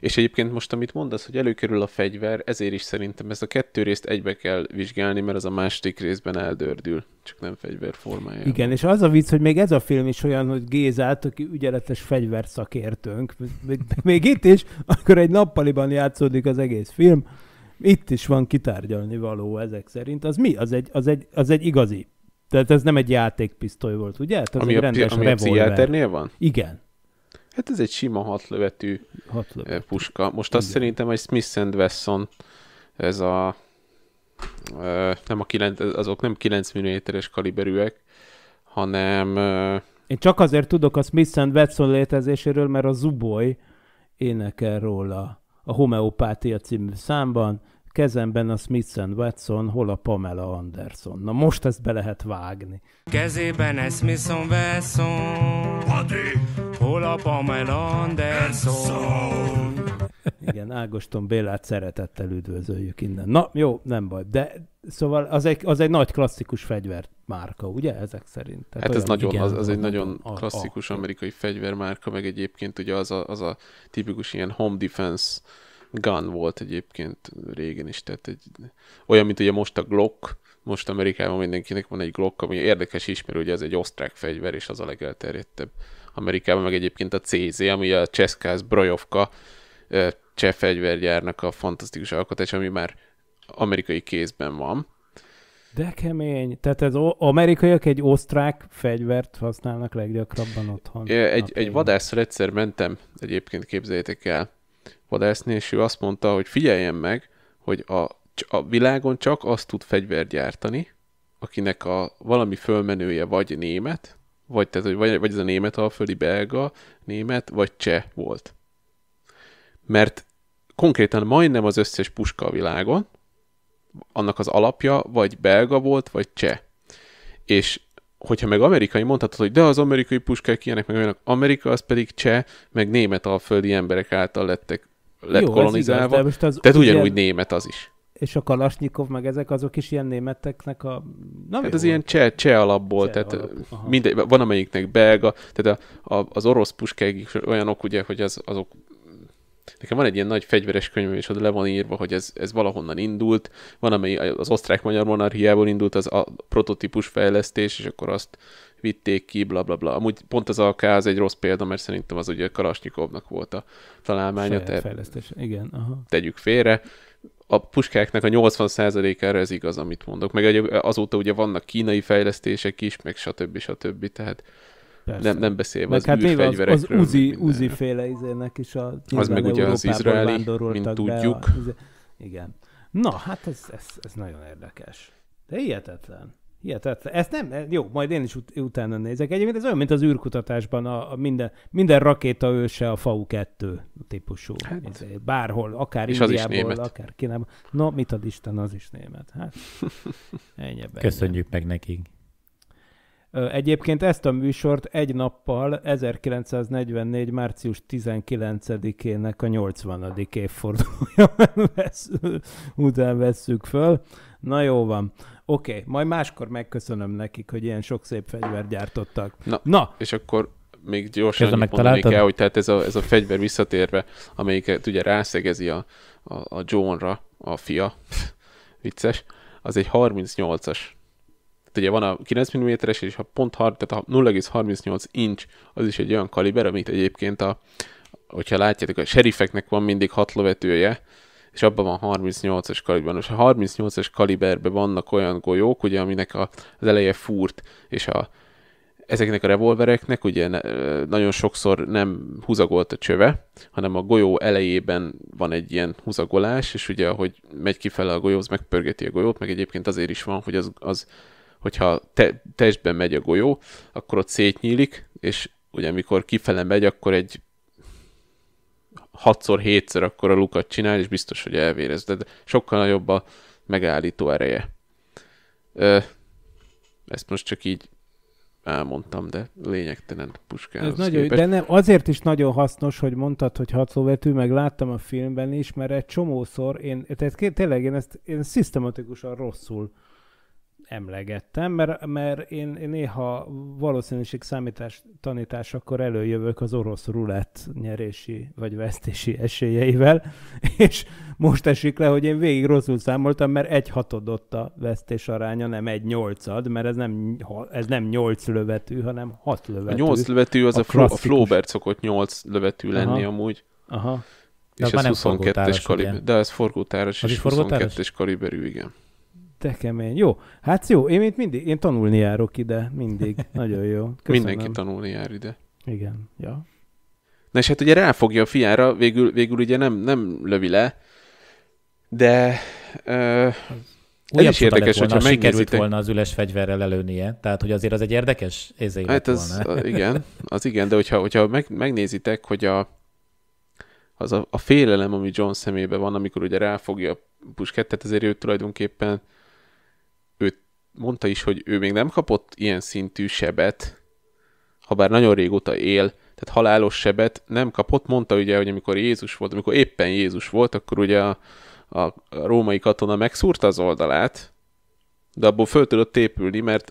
És egyébként most, amit mondasz, hogy előkerül a fegyver, ezért is szerintem ezt a kettő részt egybe kell vizsgálni, mert az a másik részben eldördül, csak nem fegyver formájában. Igen, és az a vicc, hogy még ez a film is olyan, hogy Gézát, aki ügyeletes fegyverszakértőnk, még, még itt is, akkor egy nappaliban játszódik az egész film, itt is van kitárgyalni való ezek szerint. Az mi? Az egy, az egy, az egy igazi. Tehát ez nem egy játékpisztoly volt, ugye? Ez hát ami egy a, rendes ami revolver. a pszichiáternél van? Igen. Hát ez egy sima hatlövetű hat eh, puska. Most azt Igen. szerintem, egy Smith Wesson ez a eh, nem a 9, azok nem 9 mm-es kaliberűek, hanem... Eh, Én csak azért tudok a Smith Wesson létezéséről, mert a Zuboy énekel róla a homeopátia című számban, kezemben a Smith Watson, hol a Pamela Anderson. Na most ezt be lehet vágni. Kezében a Smith Watson, hol a Pamela Anderson. Igen, Ágoston Bélát szeretettel üdvözöljük innen. Na, jó, nem baj. De szóval az egy, az egy nagy klasszikus fegyvermárka, ugye, ezek szerint? Tehát hát ez olyan, nagyon, igen, az, az egy nagyon a, klasszikus a, amerikai fegyvermárka, meg egyébként ugye az a, az a tipikus ilyen home defense uh, Gun volt egyébként régen is, tehát egy, olyan, mint ugye most a Glock, most Amerikában mindenkinek van egy Glock, ami érdekes is, mert ugye ez egy osztrák fegyver, és az a legelterjedtebb. Amerikában meg egyébként a CZ, ami a Cseszkász Brojovka cseh fegyvergyárnak a fantasztikus alkotás, ami már amerikai kézben van. De kemény. Tehát az amerikaiak egy osztrák fegyvert használnak leggyakrabban otthon. Egy, egy vadászra egyszer mentem, egyébként képzeljétek el, vadászni, és ő azt mondta, hogy figyeljen meg, hogy a, a világon csak azt tud fegyvert gyártani, akinek a valami fölmenője vagy német, vagy, tehát, vagy, vagy ez a német alföldi belga, német, vagy cseh volt. Mert konkrétan majdnem az összes puska a világon, annak az alapja vagy belga volt, vagy cseh. És hogyha meg amerikai, mondhatod, hogy de az amerikai puskák ilyenek, meg olyanok. Amerika az pedig cseh, meg német alföldi emberek által lettek lett Jó, kolonizálva. Igaz, de Tehát ugyanúgy ilyen... német az is. És a Kalasnyikov meg ezek azok is ilyen németeknek a... Na, hát az ilyen cseh, cseh alapból, cseh tehát alap. mindegy, van amelyiknek belga, tehát a, a, az orosz puskák olyanok ugye, hogy az, azok Nekem van egy ilyen nagy fegyveres könyv, és oda le van írva, hogy ez, ez valahonnan indult. Van, ami az osztrák-magyar monarchiából indult, az a prototípus fejlesztés, és akkor azt vitték ki, bla bla bla. Amúgy pont az AK az egy rossz példa, mert szerintem az ugye Kalasnyikovnak volt a találmánya. Fej, fejlesztés, igen. Aha. Tegyük félre. A puskáknak a 80%-ára ez igaz, amit mondok. Meg azóta ugye vannak kínai fejlesztések is, meg stb. stb. stb. Tehát Persze. Nem, nem beszélve Meg az hát űrfegyverekről. az, az Uzi, Uzi féle izének is a... Az meg ugye az izraeli, mint tudjuk. A, izé... Igen. Na, hát ez, ez, ez nagyon érdekes. De hihetetlen. Hihetetlen. Ezt nem, jó, majd én is ut- utána nézek. Egyébként ez olyan, mint az űrkutatásban a, a minden, minden rakéta őse a FAU-2 típusú. Hát. Ezért, bárhol, akár és Indiából, akár Kínában. Na, mit ad Isten, az is német. Hát, [laughs] ennyi Köszönjük meg nekik. Egyébként ezt a műsort egy nappal 1944. március 19-ének a 80. évfordulója [laughs] vesz, után vesszük föl. Na jó van. Oké, okay, majd máskor megköszönöm nekik, hogy ilyen sok szép fegyvert gyártottak. Na, Na. és akkor még gyorsan mondanék el, hogy tehát ez a, ez a fegyver visszatérve, amelyiket ugye rászegezi a, a, a Johnra a fia, [laughs] vicces, az egy 38-as ugye van a 9 mm-es, és a pont har, tehát a 0,38 inch, az is egy olyan kaliber, amit egyébként a, hogyha látjátok, a serifeknek van mindig hat lövetője, és abban van 38-as kaliber. Most a 38-as kaliberben vannak olyan golyók, ugye, aminek a, az eleje furt, és a, ezeknek a revolvereknek ugye ne, nagyon sokszor nem húzagolt a csöve, hanem a golyó elejében van egy ilyen húzagolás, és ugye ahogy megy kifele a golyó, az megpörgeti a golyót, meg egyébként azért is van, hogy az, az hogyha te, testben megy a golyó, akkor ott szétnyílik, és ugye amikor kifele megy, akkor egy 6 x 7 akkor a lukat csinál, és biztos, hogy elvérez, de sokkal nagyobb a megállító ereje. Ö, ezt most csak így elmondtam, de lényegtelen puskához Ez nagyon, De nem, azért is nagyon hasznos, hogy mondtad, hogy hatszóvetű, meg láttam a filmben is, mert egy csomószor, én, tehát tényleg én ezt én szisztematikusan rosszul emlegettem, mert, mert én, én néha valószínűség számítás tanítás akkor előjövök az orosz rulett nyerési vagy vesztési esélyeivel, [laughs] és most esik le, hogy én végig rosszul számoltam, mert egy hatodott a vesztés aránya, nem egy nyolcad, mert ez nem, ez nem nyolc lövetű, hanem hat lövetű. A nyolc lövetű az a, a, a Flaubert szokott nyolc lövetű lenni Aha. amúgy. Aha. De és ez 22-es kaliber. De ez forgótáros, az és 22-es kaliberű, igen te kemény. Jó, hát jó, én itt mindig, én tanulni járok ide, mindig. Nagyon jó. Köszönöm. Mindenki tanulni jár ide. Igen, ja. Na és hát ugye ráfogja a fiára, végül, végül ugye nem, nem lövi le, de uh, ez is érdekes, volna, hogyha megnézitek. volna az üles fegyverrel előnie, tehát hogy azért az egy érdekes ézé hát ez, volna. [laughs] igen, az igen, de hogyha, hogyha meg, megnézitek, hogy a, az a, a félelem, ami John szemébe van, amikor ugye ráfogja a puskettet, azért ő tulajdonképpen mondta is, hogy ő még nem kapott ilyen szintű sebet, ha bár nagyon régóta él, tehát halálos sebet nem kapott. Mondta ugye, hogy amikor Jézus volt, amikor éppen Jézus volt, akkor ugye a, a római katona megszúrta az oldalát, de abból föl tudott épülni, mert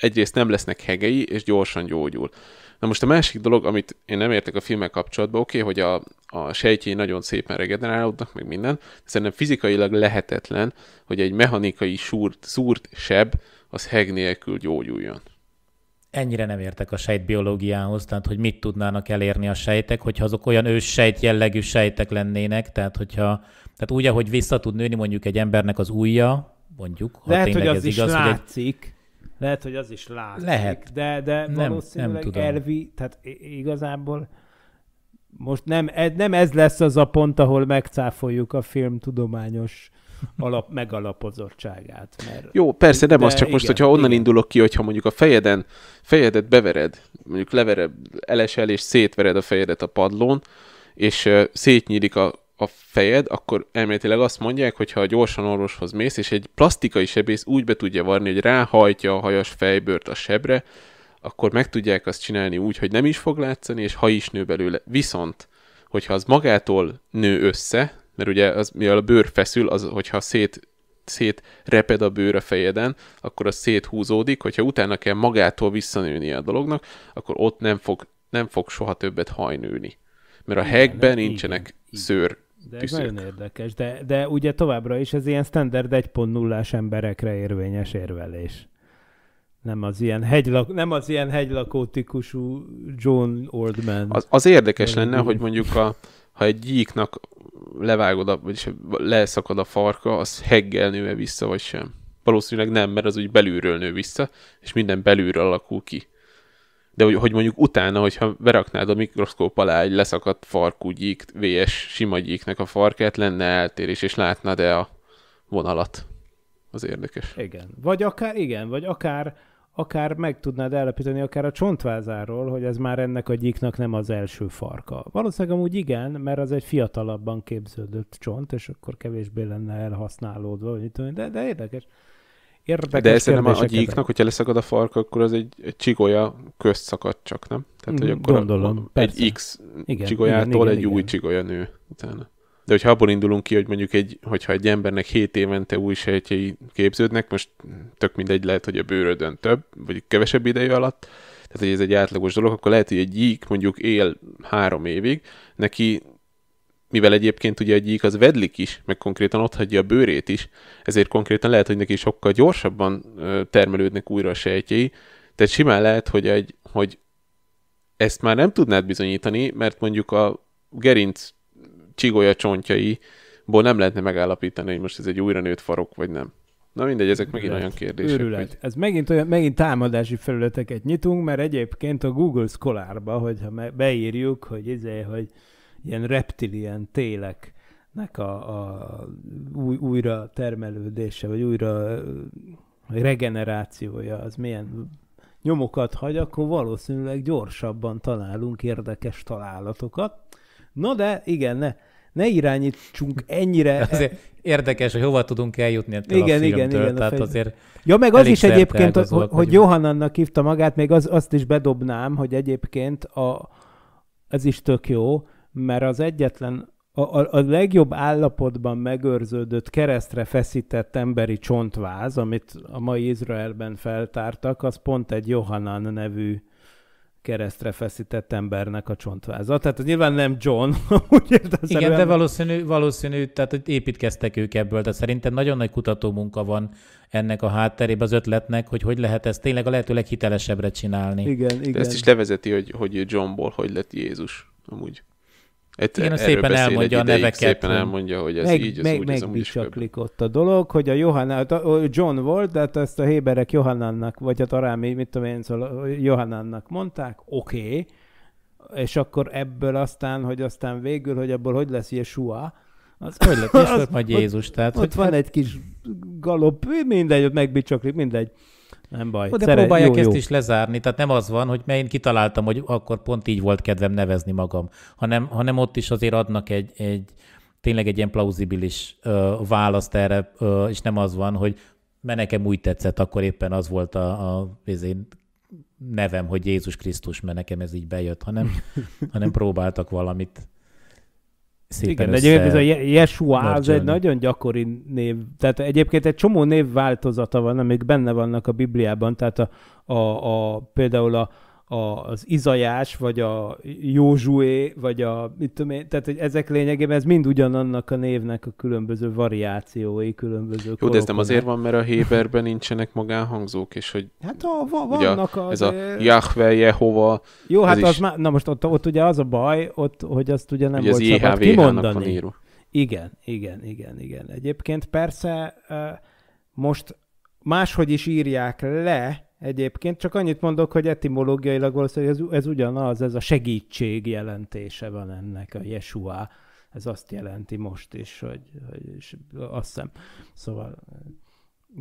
egyrészt nem lesznek hegei, és gyorsan gyógyul. Na most a másik dolog, amit én nem értek a filmek kapcsolatban, oké, okay, hogy a, a sejtjei nagyon szépen regenerálódnak, meg minden, de szerintem fizikailag lehetetlen, hogy egy mechanikai súrt, szúrt seb az heg nélkül gyógyuljon ennyire nem értek a sejtbiológiához, tehát hogy mit tudnának elérni a sejtek, hogyha azok olyan őssejt jellegű sejtek lennének, tehát hogyha, tehát úgy, ahogy vissza tud nőni mondjuk egy embernek az ujja, mondjuk, ha Lehet, tényleg hogy az ez is igaz, látszik. Hogy egy, lehet, hogy az is látszik. Lehet. De, de nem, valószínűleg nem tudom. elvi, tehát igazából most nem, e, nem ez lesz az a pont, ahol megcáfoljuk a film tudományos alap, [laughs] megalapozottságát. Mert, Jó, persze, nem az, csak igen, most, hogyha onnan igen. indulok ki, hogyha mondjuk a fejeden, fejedet bevered, mondjuk levered, elesel és szétvered a fejedet a padlón, és uh, szétnyílik a a fejed, akkor elméletileg azt mondják, hogy ha gyorsan orvoshoz mész, és egy plastikai sebész úgy be tudja varni, hogy ráhajtja a hajas fejbőrt a sebre, akkor meg tudják azt csinálni úgy, hogy nem is fog látszani, és ha is nő belőle. Viszont, hogyha az magától nő össze, mert ugye az, mivel a bőr feszül, az, hogyha szét, szét reped a bőr a fejeden, akkor az széthúzódik, hogyha utána kell magától visszanőni a dolognak, akkor ott nem fog, nem fog soha többet hajnőni. Mert a hegben hát nincsenek igen. szőr de ez nagyon érdekes, de, de ugye továbbra is ez ilyen standard 1.0-ás emberekre érvényes érvelés. Nem az ilyen, hegylak, nem az ilyen hegylakó típusú John Oldman. Az, az érdekes lenne, hogy mondjuk a, ha egy gyíknak levágod, a, vagyis leszakad a farka, az heggel nő -e vissza, vagy sem? Valószínűleg nem, mert az úgy belülről nő vissza, és minden belülről alakul ki de hogy, hogy mondjuk utána, hogyha beraknád a mikroszkóp alá egy leszakadt farkúgyik, VS simagyiknek a farkát, lenne eltérés, és látnád-e a vonalat. Az érdekes. Igen. Vagy akár, igen, vagy akár, akár meg tudnád állapítani akár a csontvázáról, hogy ez már ennek a gyíknak nem az első farka. Valószínűleg amúgy igen, mert az egy fiatalabban képződött csont, és akkor kevésbé lenne elhasználódva, de, de érdekes. Érdekes De nem a gyíknak, hogyha leszakad a fark, akkor az egy, egy csigolya közt szakad csak, nem? Tehát, hogy mhm, akkor Gondolom, a, persze. egy X igen, csigolyától igen, igen, egy igen. új csigolya nő utána. De hogyha abból indulunk ki, hogy mondjuk egy, hogyha egy embernek 7 évente új sejtjei képződnek, most tök mindegy, lehet, hogy a bőrödön több, vagy kevesebb idejű alatt, tehát hogy ez egy átlagos dolog, akkor lehet, hogy egy gyík mondjuk él három évig, neki mivel egyébként ugye egyik az vedlik is, meg konkrétan ott hagyja a bőrét is, ezért konkrétan lehet, hogy neki sokkal gyorsabban termelődnek újra a sejtjei, tehát simán lehet, hogy, egy, hogy ezt már nem tudnád bizonyítani, mert mondjuk a gerinc csigolya csontjaiból nem lehetne megállapítani, hogy most ez egy újra nőtt farok, vagy nem. Na mindegy, ezek megint Őrület. olyan kérdések. Őrület. Hogy... Ez megint, olyan, megint támadási felületeket nyitunk, mert egyébként a Google Scholarba, hogyha beírjuk, hogy izé, hogy ilyen reptilien téleknek a, a új, újra termelődése, vagy újra regenerációja, az milyen nyomokat hagy, akkor valószínűleg gyorsabban találunk érdekes találatokat. Na de igen, ne, ne irányítsunk ennyire... [laughs] Azért érdekes, hogy hova tudunk eljutni ettől igen, a Igen, igen, Tehát azért ja, meg az is egyébként, az, hogy, hogy Johannannak hívta magát, még az, azt is bedobnám, hogy egyébként a, ez is tök jó, mert az egyetlen, a, a, a legjobb állapotban megőrződött keresztre feszített emberi csontváz, amit a mai Izraelben feltártak, az pont egy Johanan nevű keresztre feszített embernek a csontváza. Tehát nyilván nem John. [laughs] úgy Igen, de valószínű, valószínű, tehát hogy építkeztek ők ebből, de szerintem nagyon nagy kutató munka van ennek a hátterében az ötletnek, hogy hogy lehet ezt tényleg a lehető leghitelesebbre csinálni. Igen, de igen. ezt is levezeti, hogy, hogy Johnból hogy lett Jézus amúgy. Egy, Igen, szépen elmondja a ideig, neveket. Szépen elmondja, hogy ez meg, így, ez meg, úgy, meg ez amúgy ott a dolog, hogy a Johanna, hát John volt, de hát ezt a héberek Johannannak, vagy hát a Tarámi, mit tudom én, szóval Johannannak mondták, oké, okay. és akkor ebből aztán, hogy aztán végül, hogy abból hogy lesz ilyen az hogy lett, és [laughs] majd Jézus. Tehát, ott, ott van hát... egy kis galop, mindegy, ott megbicsaklik, mindegy. Nem baj. de Szere... próbálják jó, ezt jó. is lezárni, tehát nem az van, hogy mert én kitaláltam, hogy akkor pont így volt kedvem nevezni magam, hanem, hanem ott is azért adnak egy, egy tényleg egy ilyen plauzibilis ö, választ erre, ö, és nem az van, hogy mert nekem úgy tetszett, akkor éppen az volt a, a én nevem, hogy Jézus Krisztus, mert nekem ez így bejött, hanem, [laughs] hanem próbáltak valamit szépen Igen, össze... egyébként ez a Yeshua, ez egy nagyon gyakori név. Tehát egyébként egy csomó név változata van, amik benne vannak a Bibliában. Tehát a, a, a például a, a az Izajás, vagy a Józsué, vagy a mit tudom én, tehát hogy ezek lényegében ez mind ugyanannak a névnek a különböző variációi, különböző Jó, de ez nem azért van, mert a Héberben nincsenek magánhangzók, és hogy hát a, va, vannak ugye, a, ez a Jahve, Jehova. Jó, hát az is... már, na most ott, ott ugye az a baj, ott, hogy azt ugye nem ugye volt szabad kimondani. Van Igen, igen, igen, igen. Egyébként persze most máshogy is írják le, egyébként, csak annyit mondok, hogy etimológiailag valószínűleg ez, ez ugyanaz, ez a segítség jelentése van ennek a Yeshua. Ez azt jelenti most is, hogy, hogy és azt hiszem. Szóval,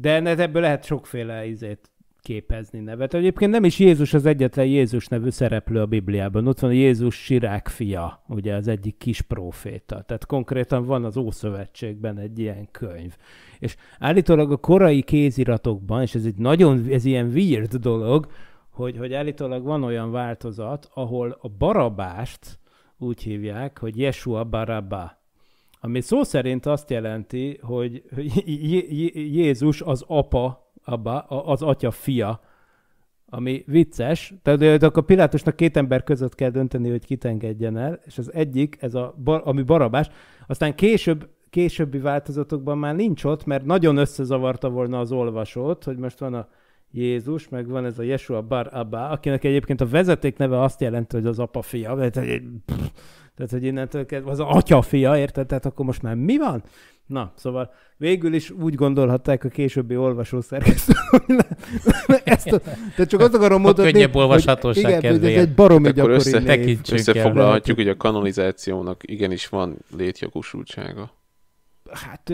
de ebből lehet sokféle izét képezni nevet. Egyébként nem is Jézus az egyetlen Jézus nevű szereplő a Bibliában. Ott van Jézus Sirák fia, ugye az egyik kis proféta. Tehát konkrétan van az Ószövetségben egy ilyen könyv. És állítólag a korai kéziratokban, és ez egy nagyon, ez ilyen weird dolog, hogy, hogy állítólag van olyan változat, ahol a barabást úgy hívják, hogy Yeshua Barabá. Ami szó szerint azt jelenti, hogy Jézus az apa, abba, az atya fia, ami vicces. Tehát hogy akkor Pilátusnak két ember között kell dönteni, hogy kit engedjen el, és az egyik, ez a ami barabás. Aztán később későbbi változatokban már nincs ott, mert nagyon összezavarta volna az olvasót, hogy most van a Jézus, meg van ez a Jeshua Bar Abba, akinek egyébként a vezeték neve azt jelenti, hogy az apa fia, tehát, hogy, tehát, hogy innentől kezdve az atya fia, érted? Tehát akkor most már mi van? Na, szóval végül is úgy gondolhatták a későbbi olvasó szerkesztő, [laughs] ezt a, de csak azt akarom mondani, könnyebb olvashatóság hogy, igen, hogy ez egy baromi gyakori össze, név. Összefoglalhatjuk, el, hogy a kanonizációnak igenis van létjogosultsága. Hát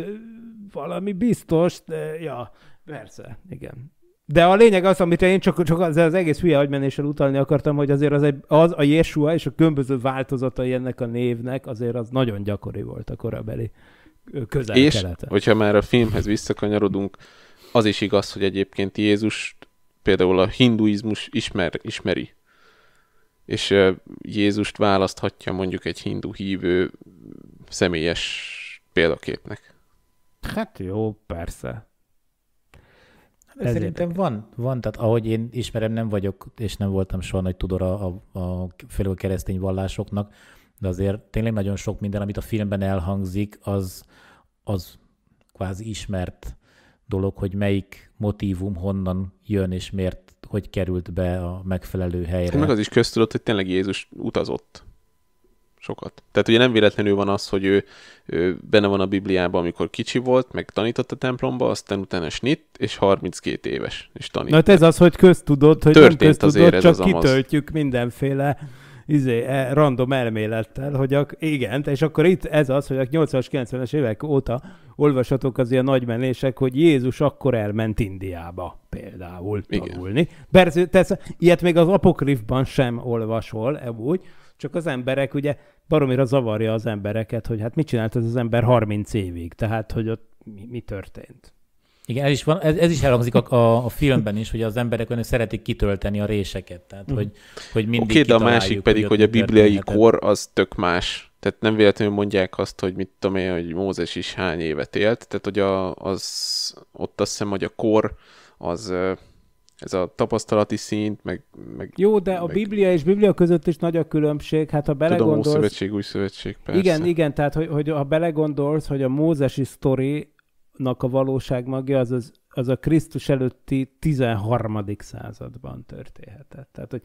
valami biztos, de ja, persze, igen. De a lényeg az, amit én csak, csak az, az egész hülye agymenéssel utalni akartam, hogy azért az, egy, az a Jeshua és a különböző változatai ennek a névnek azért az nagyon gyakori volt a korabeli közel És keleten. hogyha már a filmhez visszakanyarodunk, az is igaz, hogy egyébként Jézus például a hinduizmus ismer, ismeri. És Jézust választhatja mondjuk egy hindu hívő személyes példaképnek. Hát jó, persze. Hát ez szerintem érdekes. van, van, tehát ahogy én ismerem, nem vagyok, és nem voltam soha nagy tudora a, a, a, a keresztény vallásoknak, de azért tényleg nagyon sok minden, amit a filmben elhangzik, az, az kvázi ismert dolog, hogy melyik motívum honnan jön, és miért, hogy került be a megfelelő helyre. Meg az is köztudott, hogy tényleg Jézus utazott. Sokat. Tehát ugye nem véletlenül van az, hogy ő, ő benne van a Bibliában, amikor kicsi volt, meg tanított a templomba, aztán utána snit, és 32 éves, és tanít. Na hát ez az, hogy köztudod, hogy Történt nem köztudod, csak az kitöltjük amaz. mindenféle izé, e, random elmélettel, hogy a, igen, és akkor itt ez az, hogy a 80-as, 90-es évek óta olvasatok az ilyen nagy menések, hogy Jézus akkor elment Indiába például igen. tanulni. Persze, tesz, ilyet még az apokrifban sem olvasol, e úgy, csak az emberek ugye baromira zavarja az embereket, hogy hát mit csinált ez az ember 30 évig, tehát hogy ott mi, mi történt. Igen, ez is, van, ez, ez is elhangzik a, a, a filmben is, hogy az emberek önök szeretik kitölteni a réseket. Tehát, mhm. hogy, hogy mindig Oké, okay, de a másik hogy pedig, hogy a bibliai kor az tök más. Tehát nem véletlenül mondják azt, hogy mit tudom én, hogy Mózes is hány évet élt. Tehát, hogy a, az, ott azt hiszem, hogy a kor az ez a tapasztalati szint, meg... meg Jó, de a Biblia és Biblia között is nagy a különbség, hát ha belegondolsz... Tudom, szövetség, Új Szövetség, persze. Igen, igen, tehát hogy, hogy ha belegondolsz, hogy a mózesi sztorinak a valóság magja az, az, az a Krisztus előtti 13. században történhetett. Tehát, hogy,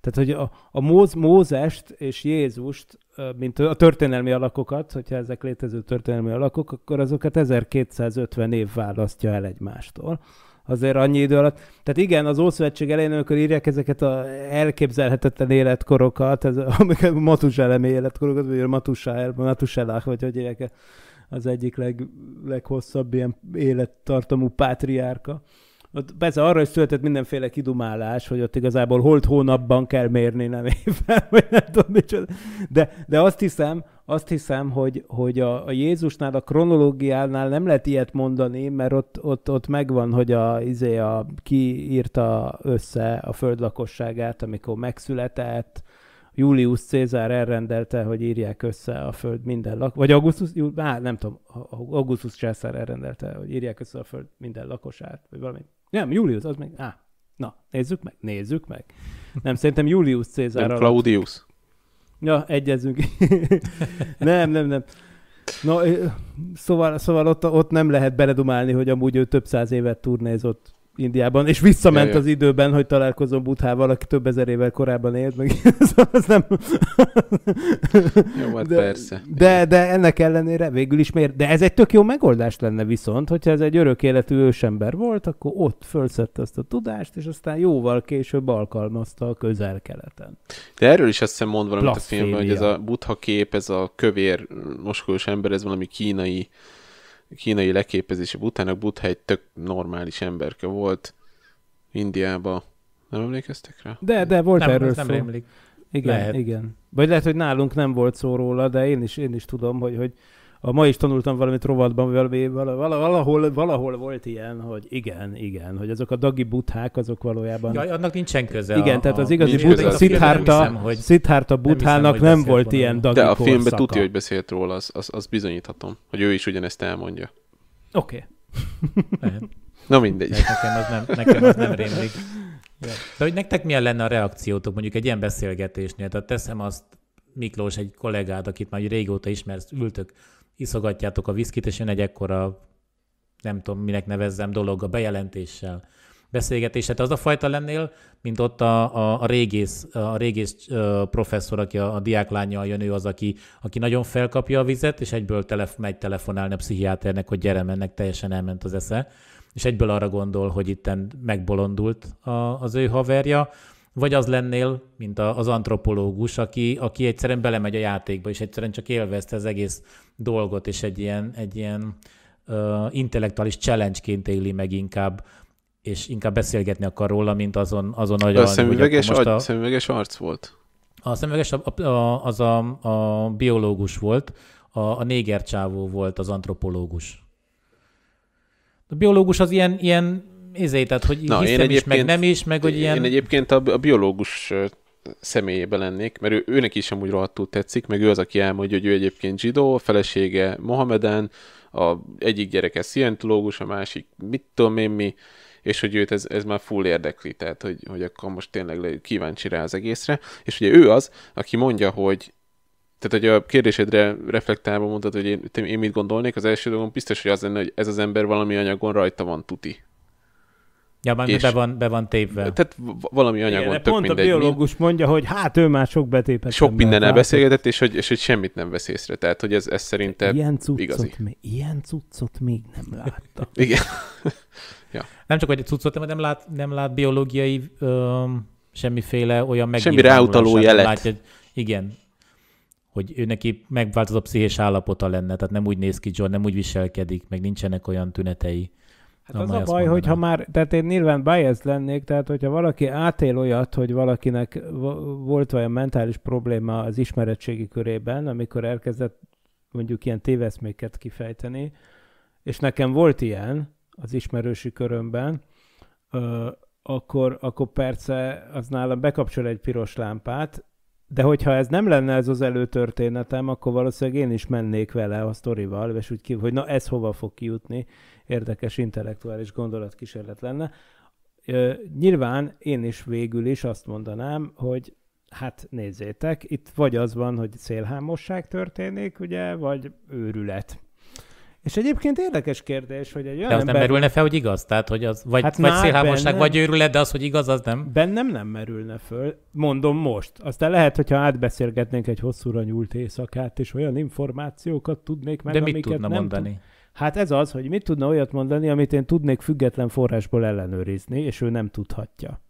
tehát, hogy a, a Móz, Mózest és Jézust, mint a történelmi alakokat, hogyha ezek létező történelmi alakok, akkor azokat 1250 év választja el egymástól azért annyi idő alatt. Tehát igen, az Ószövetség elején, amikor írják ezeket a elképzelhetetlen életkorokat, ez, amikor Matus elemi életkorokat, vagy a Matusá, Matuselák, vagy hogy írják az egyik leg, leghosszabb ilyen élettartamú pátriárka ott persze arra is született mindenféle kidumálás, hogy ott igazából holt hónapban kell mérni, nem évben, [laughs] vagy nem tudom micsoda. De, de azt hiszem, azt hiszem, hogy, hogy a, a Jézusnál, a kronológiánál nem lehet ilyet mondani, mert ott, ott, ott megvan, hogy a, izé a, ki írta össze a föld lakosságát, amikor megszületett, Julius Cézár elrendelte, hogy írják össze a föld minden lakosságát, vagy Augustus, jú, á, nem tudom, Augustus császár elrendelte, hogy írják össze a föld minden lakosát, vagy valami nem, Julius, az meg... Á, na, nézzük meg, nézzük meg. Nem, szerintem Julius Cézár Nem, Claudius. Ja, egyezünk. [laughs] nem, nem, nem. Na, szóval, szóval ott, ott nem lehet beledumálni, hogy amúgy ő több száz évet turnézott Indiában, és visszament Jaj, az időben, hogy találkozom Buthával, aki több ezer évvel korábban élt, meg [laughs] szóval az nem... jó, de, persze. De, de ennek ellenére végül is miért? De ez egy tök jó megoldás lenne viszont, hogyha ez egy örök életű ősember volt, akkor ott fölszette azt a tudást, és aztán jóval később alkalmazta a közel-keleten. De erről is azt hiszem mond valamit a filmben, hogy ez a Butha kép, ez a kövér moskolós ember, ez valami kínai kínai leképezése butának, Buddha egy tök normális emberke volt Indiába. Nem emlékeztek rá? De, de volt nem, erről nem szó. Nem Igen, lehet. igen. Vagy lehet, hogy nálunk nem volt szó róla, de én is, én is tudom, hogy, hogy a ma is tanultam valamit rovatban, valami, valahol, valahol volt ilyen, hogy igen, igen, hogy azok a dagi buthák, azok valójában... Jaj, annak nincsen köze. Igen, a, tehát az igazi buth, hogy Siddhartha buthának nem, nem volt ilyen dagi De a filmben tudja, hogy beszélt róla, az, az, az bizonyíthatom, hogy ő is ugyanezt elmondja. Oké. Okay. Na mindegy. nekem az nem, nekem az nem rémlik. De hogy nektek milyen lenne a reakciótok mondjuk egy ilyen beszélgetésnél? Tehát teszem azt, Miklós, egy kollégád, akit már régóta ismersz, ültök iszogatjátok a viszkit, és jön egy ekkora, nem tudom, minek nevezzem, dolog a bejelentéssel, beszélgetés. Tehát az a fajta lennél, mint ott a, a, a régész, a régész professzor, aki a, a diáklányjal jön, ő az, aki, aki nagyon felkapja a vizet, és egyből telef, megy telefonálni a pszichiáternek, hogy gyere, mennek, teljesen elment az esze és egyből arra gondol, hogy itten megbolondult a, az ő haverja, vagy az lennél, mint az antropológus, aki, aki egyszerűen belemegy a játékba, és egyszerűen csak élvezte az egész dolgot, és egy ilyen, egy ilyen uh, intellektuális challenge-ként éli meg inkább, és inkább beszélgetni akar róla, mint azon, azon agyon. A szemüveges, hogy a, szemüveges arc volt. A szemüveges a, a, az a, a biológus volt, a, a néger csávó volt az antropológus. A biológus az ilyen, ilyen izé, tehát hogy Na, hiszem én is, meg nem is, meg hogy ilyen... Én egyébként a, a biológus személyében lennék, mert ő, őnek is amúgy rohadtul tetszik, meg ő az, aki elmondja, hogy ő egyébként zsidó, a felesége Mohamedán, a egyik gyereke szientológus, a másik mit tudom én mi, és hogy őt ez, ez már full érdekli, tehát hogy, hogy akkor most tényleg kíváncsi rá az egészre. És ugye ő az, aki mondja, hogy tehát, hogy a kérdésedre reflektálva mondtad, hogy én, én mit gondolnék, az első dolgom biztos, hogy az lenne, hogy ez az ember valami anyagon rajta van tuti. Ja, már és... be, van, be van tépve. Tehát valami anyagon Igen, tök pont mindegy. a biológus mind. mondja, hogy hát ő már sok betépet. Sok mindennel beszélgetett, és hogy, és hogy semmit nem vesz észre. Tehát, hogy ez, ez szerintem ilyen cuccot, igazi. Még, ilyen cuccot még nem láttam. [laughs] Igen. ja. Nem csak, hogy egy cuccot, nem, nem lát, nem lát biológiai ö, semmiféle olyan meg. Semmi ráutaló jelet. Látja, hogy igen, hogy ő neki megváltozott pszichés állapota lenne, tehát nem úgy néz ki John, nem úgy viselkedik, meg nincsenek olyan tünetei. Hát az a baj, mondanám. hogyha már, tehát én nyilván bias lennék, tehát hogyha valaki átél olyat, hogy valakinek volt olyan mentális probléma az ismeretségi körében, amikor elkezdett mondjuk ilyen téveszméket kifejteni, és nekem volt ilyen az ismerősi körömben, akkor, akkor persze az nálam bekapcsol egy piros lámpát, de hogyha ez nem lenne ez az előtörténetem, akkor valószínűleg én is mennék vele a sztorival, és úgy ki, hogy na ez hova fog kijutni, érdekes intellektuális gondolatkísérlet lenne. Nyilván én is végül is azt mondanám, hogy hát nézzétek, itt vagy az van, hogy szélhámosság történik, ugye, vagy őrület. És egyébként érdekes kérdés, hogy egy olyan de az ember... nem merülne fel, hogy igaz? Tehát, hogy az vagy, hát vagy szélhámosság, bennem... vagy őrület, de az, hogy igaz, az nem? Bennem nem merülne föl, mondom most. Aztán lehet, hogyha átbeszélgetnénk egy hosszúra nyúlt éjszakát, és olyan információkat tudnék meg, de mit amiket tudna nem mondani? Tud... Hát ez az, hogy mit tudna olyat mondani, amit én tudnék független forrásból ellenőrizni, és ő nem tudhatja.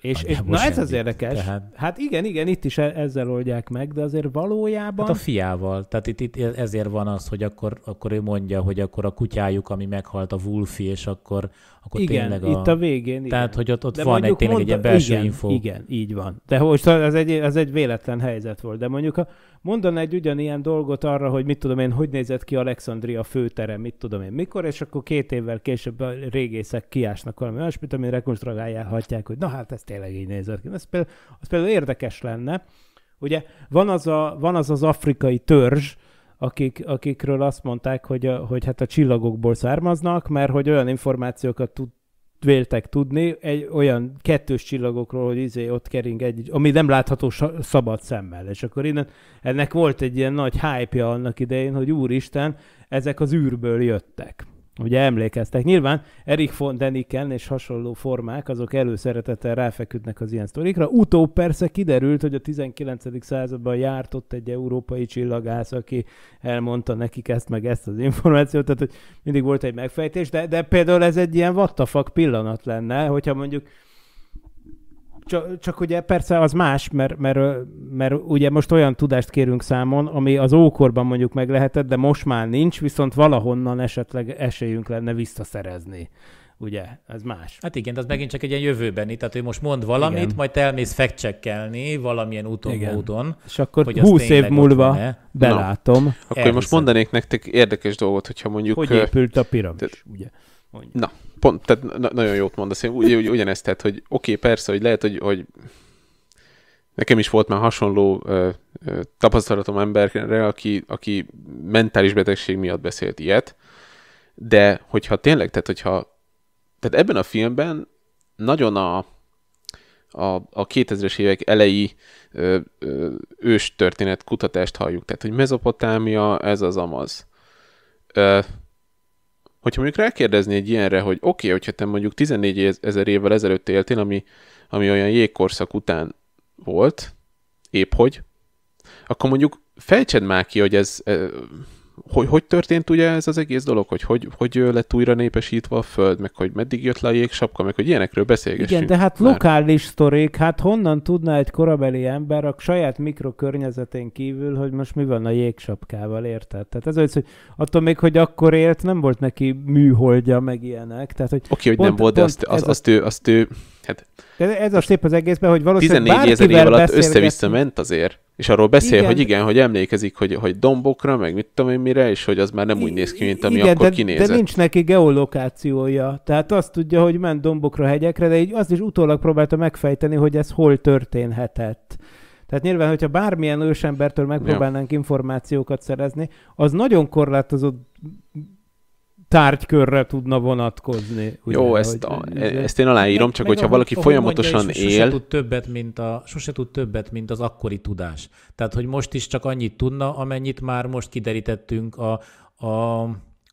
És, és na ez az érdekes. Tehát... Hát igen, igen, itt is e- ezzel oldják meg, de azért valójában... Hát a fiával. Tehát itt, itt ezért van az, hogy akkor, akkor ő mondja, hogy akkor a kutyájuk, ami meghalt, a Wolfi, és akkor, akkor igen, tényleg a... itt a végén. Igen. Tehát, hogy ott, ott van egy, tényleg mondta... egy belső igen, info. Igen, így van. De most az egy, az egy véletlen helyzet volt, de mondjuk a, mondan egy ugyanilyen dolgot arra, hogy mit tudom én, hogy nézett ki Alexandria főtere, mit tudom én mikor, és akkor két évvel később a régészek kiásnak valami olyasmit, amit rekonstruálhatják, hogy na hát ez tényleg így nézett ki. Ez például, az például érdekes lenne. Ugye van az, a, van az az afrikai törzs, akik, akikről azt mondták, hogy, a, hogy hát a csillagokból származnak, mert hogy olyan információkat tud, véltek tudni, egy olyan kettős csillagokról, hogy izé ott kering egy, ami nem látható szabad szemmel. És akkor innen, ennek volt egy ilyen nagy hype -ja annak idején, hogy úristen, ezek az űrből jöttek. Ugye emlékeztek. Nyilván Erik von Deniken és hasonló formák, azok előszeretettel ráfeküdnek az ilyen sztorikra. Utóbb persze kiderült, hogy a 19. században járt ott egy európai csillagász, aki elmondta nekik ezt meg ezt az információt, tehát hogy mindig volt egy megfejtés, de, de például ez egy ilyen vattafak pillanat lenne, hogyha mondjuk csak, csak ugye persze az más, mert, mert, mert ugye most olyan tudást kérünk számon, ami az ókorban mondjuk meg lehetett, de most már nincs, viszont valahonnan esetleg esélyünk lenne visszaszerezni ugye, ez más. Hát igen, de az megint csak egy ilyen jövőbeni, tehát ő most mond valamit, igen. majd te elmész fact valamilyen úton, igen. módon. És akkor hogy 20 év múlva belátom. Na. Akkor Elhiszem. most mondanék nektek érdekes dolgot, hogyha mondjuk... Hogy épült a piramis, tehát, ugye? Mondjuk. Na, pont, tehát na, nagyon jót mondasz. Én ugy, ugy, ugyanezt, tehát, hogy oké, okay, persze, hogy lehet, hogy, hogy nekem is volt már hasonló ö, ö, tapasztalatom emberre, aki, aki mentális betegség miatt beszélt ilyet, de hogyha tényleg, tehát hogyha tehát ebben a filmben nagyon a, a, a 2000-es évek elejé őstörténet ős történet kutatást halljuk, tehát hogy mezopotámia, ez az amaz. Ö, hogyha mondjuk rákérdezni egy ilyenre, hogy oké, okay, hogyha te mondjuk 14 ezer évvel ezelőtt éltél, ami, ami olyan jégkorszak után volt, épp hogy, akkor mondjuk fejtsed már ki, hogy ez, e, hogy, hogy történt ugye ez az egész dolog, hogy, hogy hogy lett újra népesítve a föld, meg hogy meddig jött le a jégsapka, meg hogy ilyenekről beszélgessünk. Igen, de hát már. lokális sztorik, hát honnan tudná egy korabeli ember a saját mikrokörnyezetén kívül, hogy most mi van a jégsapkával, érted? Tehát ez az, hogy attól még, hogy akkor élt, nem volt neki műholdja, meg ilyenek. Tehát, hogy okay, hogy nem volt, de azt, az, azt, ő, azt ő, hát... De ez a szép az egészben, hogy valószínűleg 14 ezer év alatt össze-vissza ment azért. És arról beszél, igen. hogy igen, hogy emlékezik, hogy, hogy dombokra, meg mit tudom én mire, és hogy az már nem úgy néz ki, mint ami igen, akkor de, kinézett. de nincs neki geolokációja. Tehát azt tudja, hogy ment dombokra, hegyekre, de így azt is utólag próbálta megfejteni, hogy ez hol történhetett. Tehát nyilván, hogyha bármilyen ősembertől megpróbálnánk ja. információkat szerezni, az nagyon korlátozott tárgykörre tudna vonatkozni. Ugye, Jó, ezt, hogy, a, izé- ezt én aláírom, meg, csak meg hogyha a, valaki folyamatosan mondja, él... Sose tud, többet, mint a, sose tud többet, mint az akkori tudás. Tehát, hogy most is csak annyit tudna, amennyit már most kiderítettünk a, a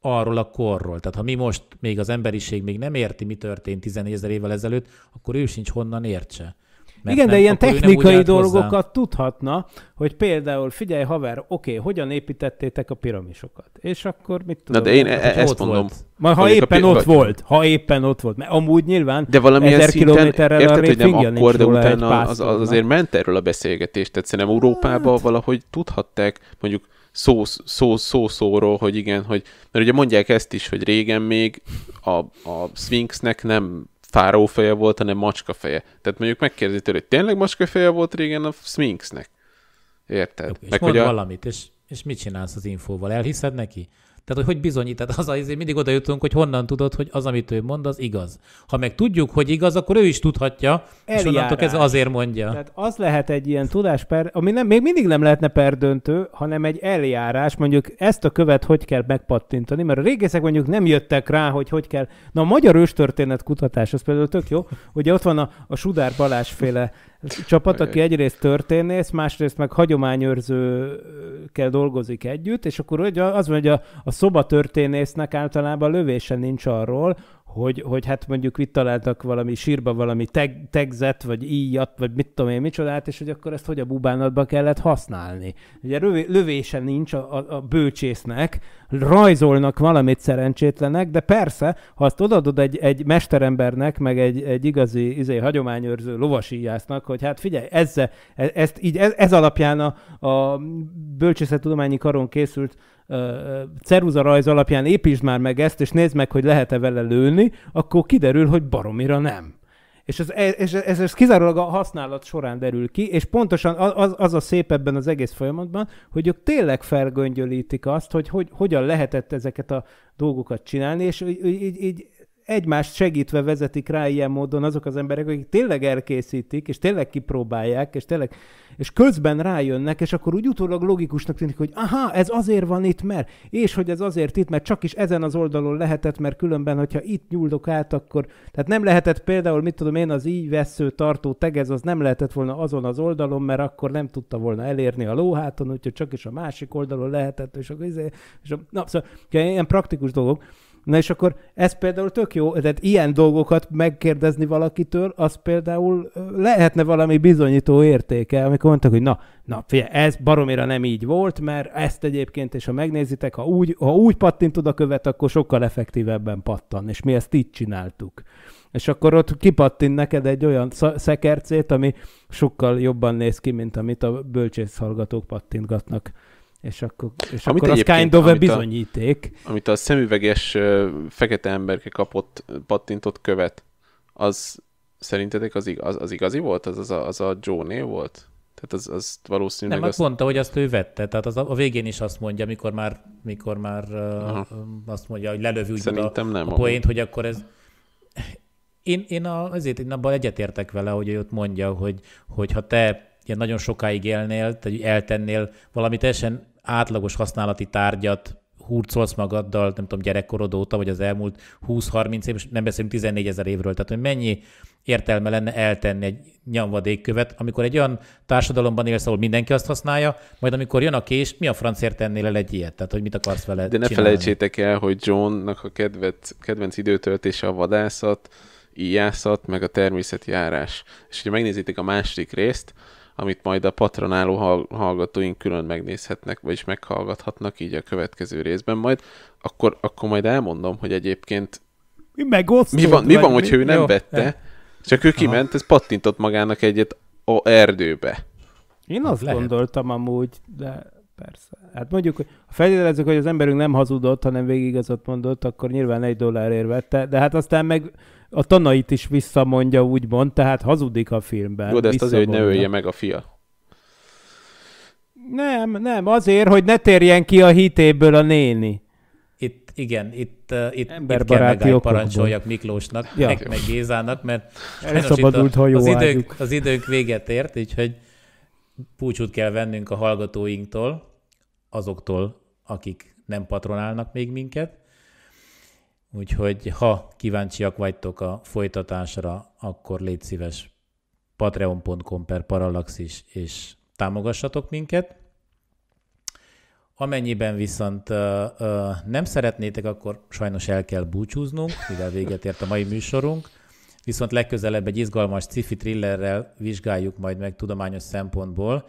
arról a korról. Tehát ha mi most még az emberiség még nem érti, mi történt 14 ezer évvel ezelőtt, akkor ő sincs honnan értse. Mert Igen, nem, de ilyen technikai dolgokat hozzá. tudhatna, hogy például figyelj haver, oké, hogyan építettétek a piramisokat? És akkor mit tudom? Na de én e- e- ezt mondom. Majd ha éppen ott vagy... volt, ha éppen ott volt, mert amúgy nyilván de valami ezer szinten, kilométerrel érted, hogy nem akkor, de utána az, az, azért ment erről a beszélgetést, tehát szerintem Európában hát. valahogy tudhatták, mondjuk szó, szó, szó, szóról, hogy igen, hogy, mert ugye mondják ezt is, hogy régen még a, a Sphinxnek nem feje volt, hanem feje. Tehát mondjuk megkérdezi tőle, hogy tényleg feje volt régen a Sphinxnek. Érted? Jó, és Meg, mond hogy a... valamit, és, és mit csinálsz az infóval? Elhiszed neki? Tehát, hogy hogy bizonyítod, az az hogy mindig oda jutunk, hogy honnan tudod, hogy az, amit ő mond, az igaz. Ha meg tudjuk, hogy igaz, akkor ő is tudhatja, Eljárás. és onnantól ez azért mondja. Tehát az lehet egy ilyen tudásper, ami nem, még mindig nem lehetne perdöntő, hanem egy eljárás, mondjuk ezt a követ hogy kell megpattintani, mert a régészek mondjuk nem jöttek rá, hogy hogy kell. Na a magyar őstörténet kutatás, az például tök jó, ugye ott van a, a Sudár Balázs féle csapat, aki egyrészt történész, másrészt meg hagyományőrzőkkel dolgozik együtt, és akkor az van, hogy a, a szobatörténésznek általában lövése nincs arról, hogy, hogy hát mondjuk itt találtak valami sírba valami teg, tegzet, vagy íjat, vagy mit tudom én micsodát, és hogy akkor ezt hogy a bubánatba kellett használni. Ugye lövé, lövése nincs a, a, a bőcsésznek, rajzolnak valamit szerencsétlenek, de persze, ha azt odaadod egy, egy mesterembernek, meg egy, egy igazi izé, hagyományőrző lovasíjásznak, hogy hát figyelj, ezze, e, ezt így, ez, ez alapján a, a bölcsészettudományi karon készült ceruza rajz alapján építsd már meg ezt, és nézd meg, hogy lehet-e vele lőni, tenni, akkor kiderül, hogy baromira nem. És ez, ez, ez, ez kizárólag a használat során derül ki, és pontosan az, az a szép ebben az egész folyamatban, hogy ők tényleg felgöngyölítik azt, hogy, hogy hogyan lehetett ezeket a dolgokat csinálni, és így, így, így egymást segítve vezetik rá ilyen módon azok az emberek, akik tényleg elkészítik, és tényleg kipróbálják, és tényleg, és közben rájönnek, és akkor úgy utólag logikusnak tűnik, hogy aha, ez azért van itt, mert, és hogy ez azért itt, mert csak is ezen az oldalon lehetett, mert különben, hogyha itt nyúldok át, akkor, tehát nem lehetett például, mit tudom én, az így vesző tartó tegez, az nem lehetett volna azon az oldalon, mert akkor nem tudta volna elérni a lóháton, úgyhogy csak is a másik oldalon lehetett, és akkor, izé, és a, na, szóval ilyen praktikus dolgok. Na és akkor ez például tök jó, tehát ilyen dolgokat megkérdezni valakitől, az például lehetne valami bizonyító értéke, amikor mondtak, hogy na, na figyelj, ez baromira nem így volt, mert ezt egyébként, és ha megnézitek, ha úgy, ha úgy pattintod a követ, akkor sokkal effektívebben pattan, és mi ezt így csináltuk. És akkor ott kipattint neked egy olyan szekercét, ami sokkal jobban néz ki, mint amit a bölcsész hallgatók pattintgatnak és akkor, és amit akkor az kind of a bizonyíték. amit a szemüveges fekete emberke kapott pattintott követ, az szerintetek az, igaz, az, az igazi volt? Az, az, a, az a joe volt? Tehát az, az valószínűleg... Nem, azt... mondta, hogy azt ő vette. Tehát az a, a végén is azt mondja, mikor már, mikor már uh, azt mondja, hogy lelövi úgy Szerintem a, nem a poént, hogy akkor ez... Én, én a, azért én abban egyetértek vele, hogy ő ott mondja, hogy, hogy ha te ilyen nagyon sokáig élnél, tehát eltennél valami teljesen átlagos használati tárgyat hurcolsz magaddal, nem tudom, gyerekkorod óta, vagy az elmúlt 20-30 év, és nem beszélünk 14 ezer évről, tehát hogy mennyi értelme lenne eltenni egy nyomvadékkövet, amikor egy olyan társadalomban élsz, ahol mindenki azt használja, majd amikor jön a kés, mi a francért tennél el egy ilyet? Tehát, hogy mit akarsz vele De csinálni? ne felejtsétek el, hogy Johnnak a kedvet, kedvenc időtöltése a vadászat, íjászat, meg a természetjárás, És hogyha megnézitek a második részt, amit majd a patronáló hallgatóink külön megnézhetnek, vagyis meghallgathatnak így a következő részben majd, akkor, akkor majd elmondom, hogy egyébként mi, mi van, mi van hogyha ő nem jó, vette, el. Eh. csak ő kiment, ez pattintott magának egyet a erdőbe. Én azt Lehet. gondoltam amúgy, de persze. Hát mondjuk, ha feltételezzük, hogy az emberünk nem hazudott, hanem végig igazat mondott, akkor nyilván egy dollárért vette, de hát aztán meg a tanait is visszamondja, úgymond, tehát hazudik a filmben. Jó, de ezt azért, hogy ne ölje meg a fia. Nem, nem, azért, hogy ne térjen ki a hitéből a néni. Itt, igen, itt, uh, itt, itt kell megállt parancsoljak Miklósnak, ja. meg, meg Gézának, mert Elszabadult, a, az, idők, az időnk véget ért, úgyhogy púcsút kell vennünk a hallgatóinktól, azoktól, akik nem patronálnak még minket, Úgyhogy ha kíváncsiak vagytok a folytatásra, akkor légy szíves patreon.com per parallaxis, és támogassatok minket. Amennyiben viszont uh, uh, nem szeretnétek, akkor sajnos el kell búcsúznunk, mivel véget ért a mai műsorunk. Viszont legközelebb egy izgalmas cifi thrillerrel vizsgáljuk majd meg tudományos szempontból.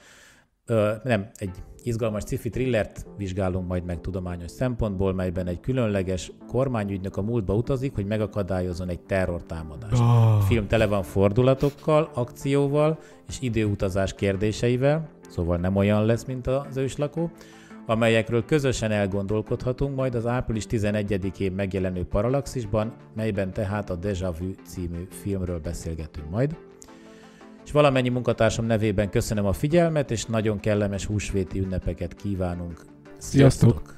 Uh, nem, egy izgalmas cifi thrillert vizsgálunk majd meg tudományos szempontból, melyben egy különleges kormányügynök a múltba utazik, hogy megakadályozon egy terrortámadást. Oh. Ah. A film tele van fordulatokkal, akcióval és időutazás kérdéseivel, szóval nem olyan lesz, mint az őslakó, amelyekről közösen elgondolkodhatunk majd az április 11-én megjelenő Paralaxisban, melyben tehát a Deja Vu című filmről beszélgetünk majd és valamennyi munkatársam nevében köszönöm a figyelmet, és nagyon kellemes húsvéti ünnepeket kívánunk. Sziasztok! Sziasztok.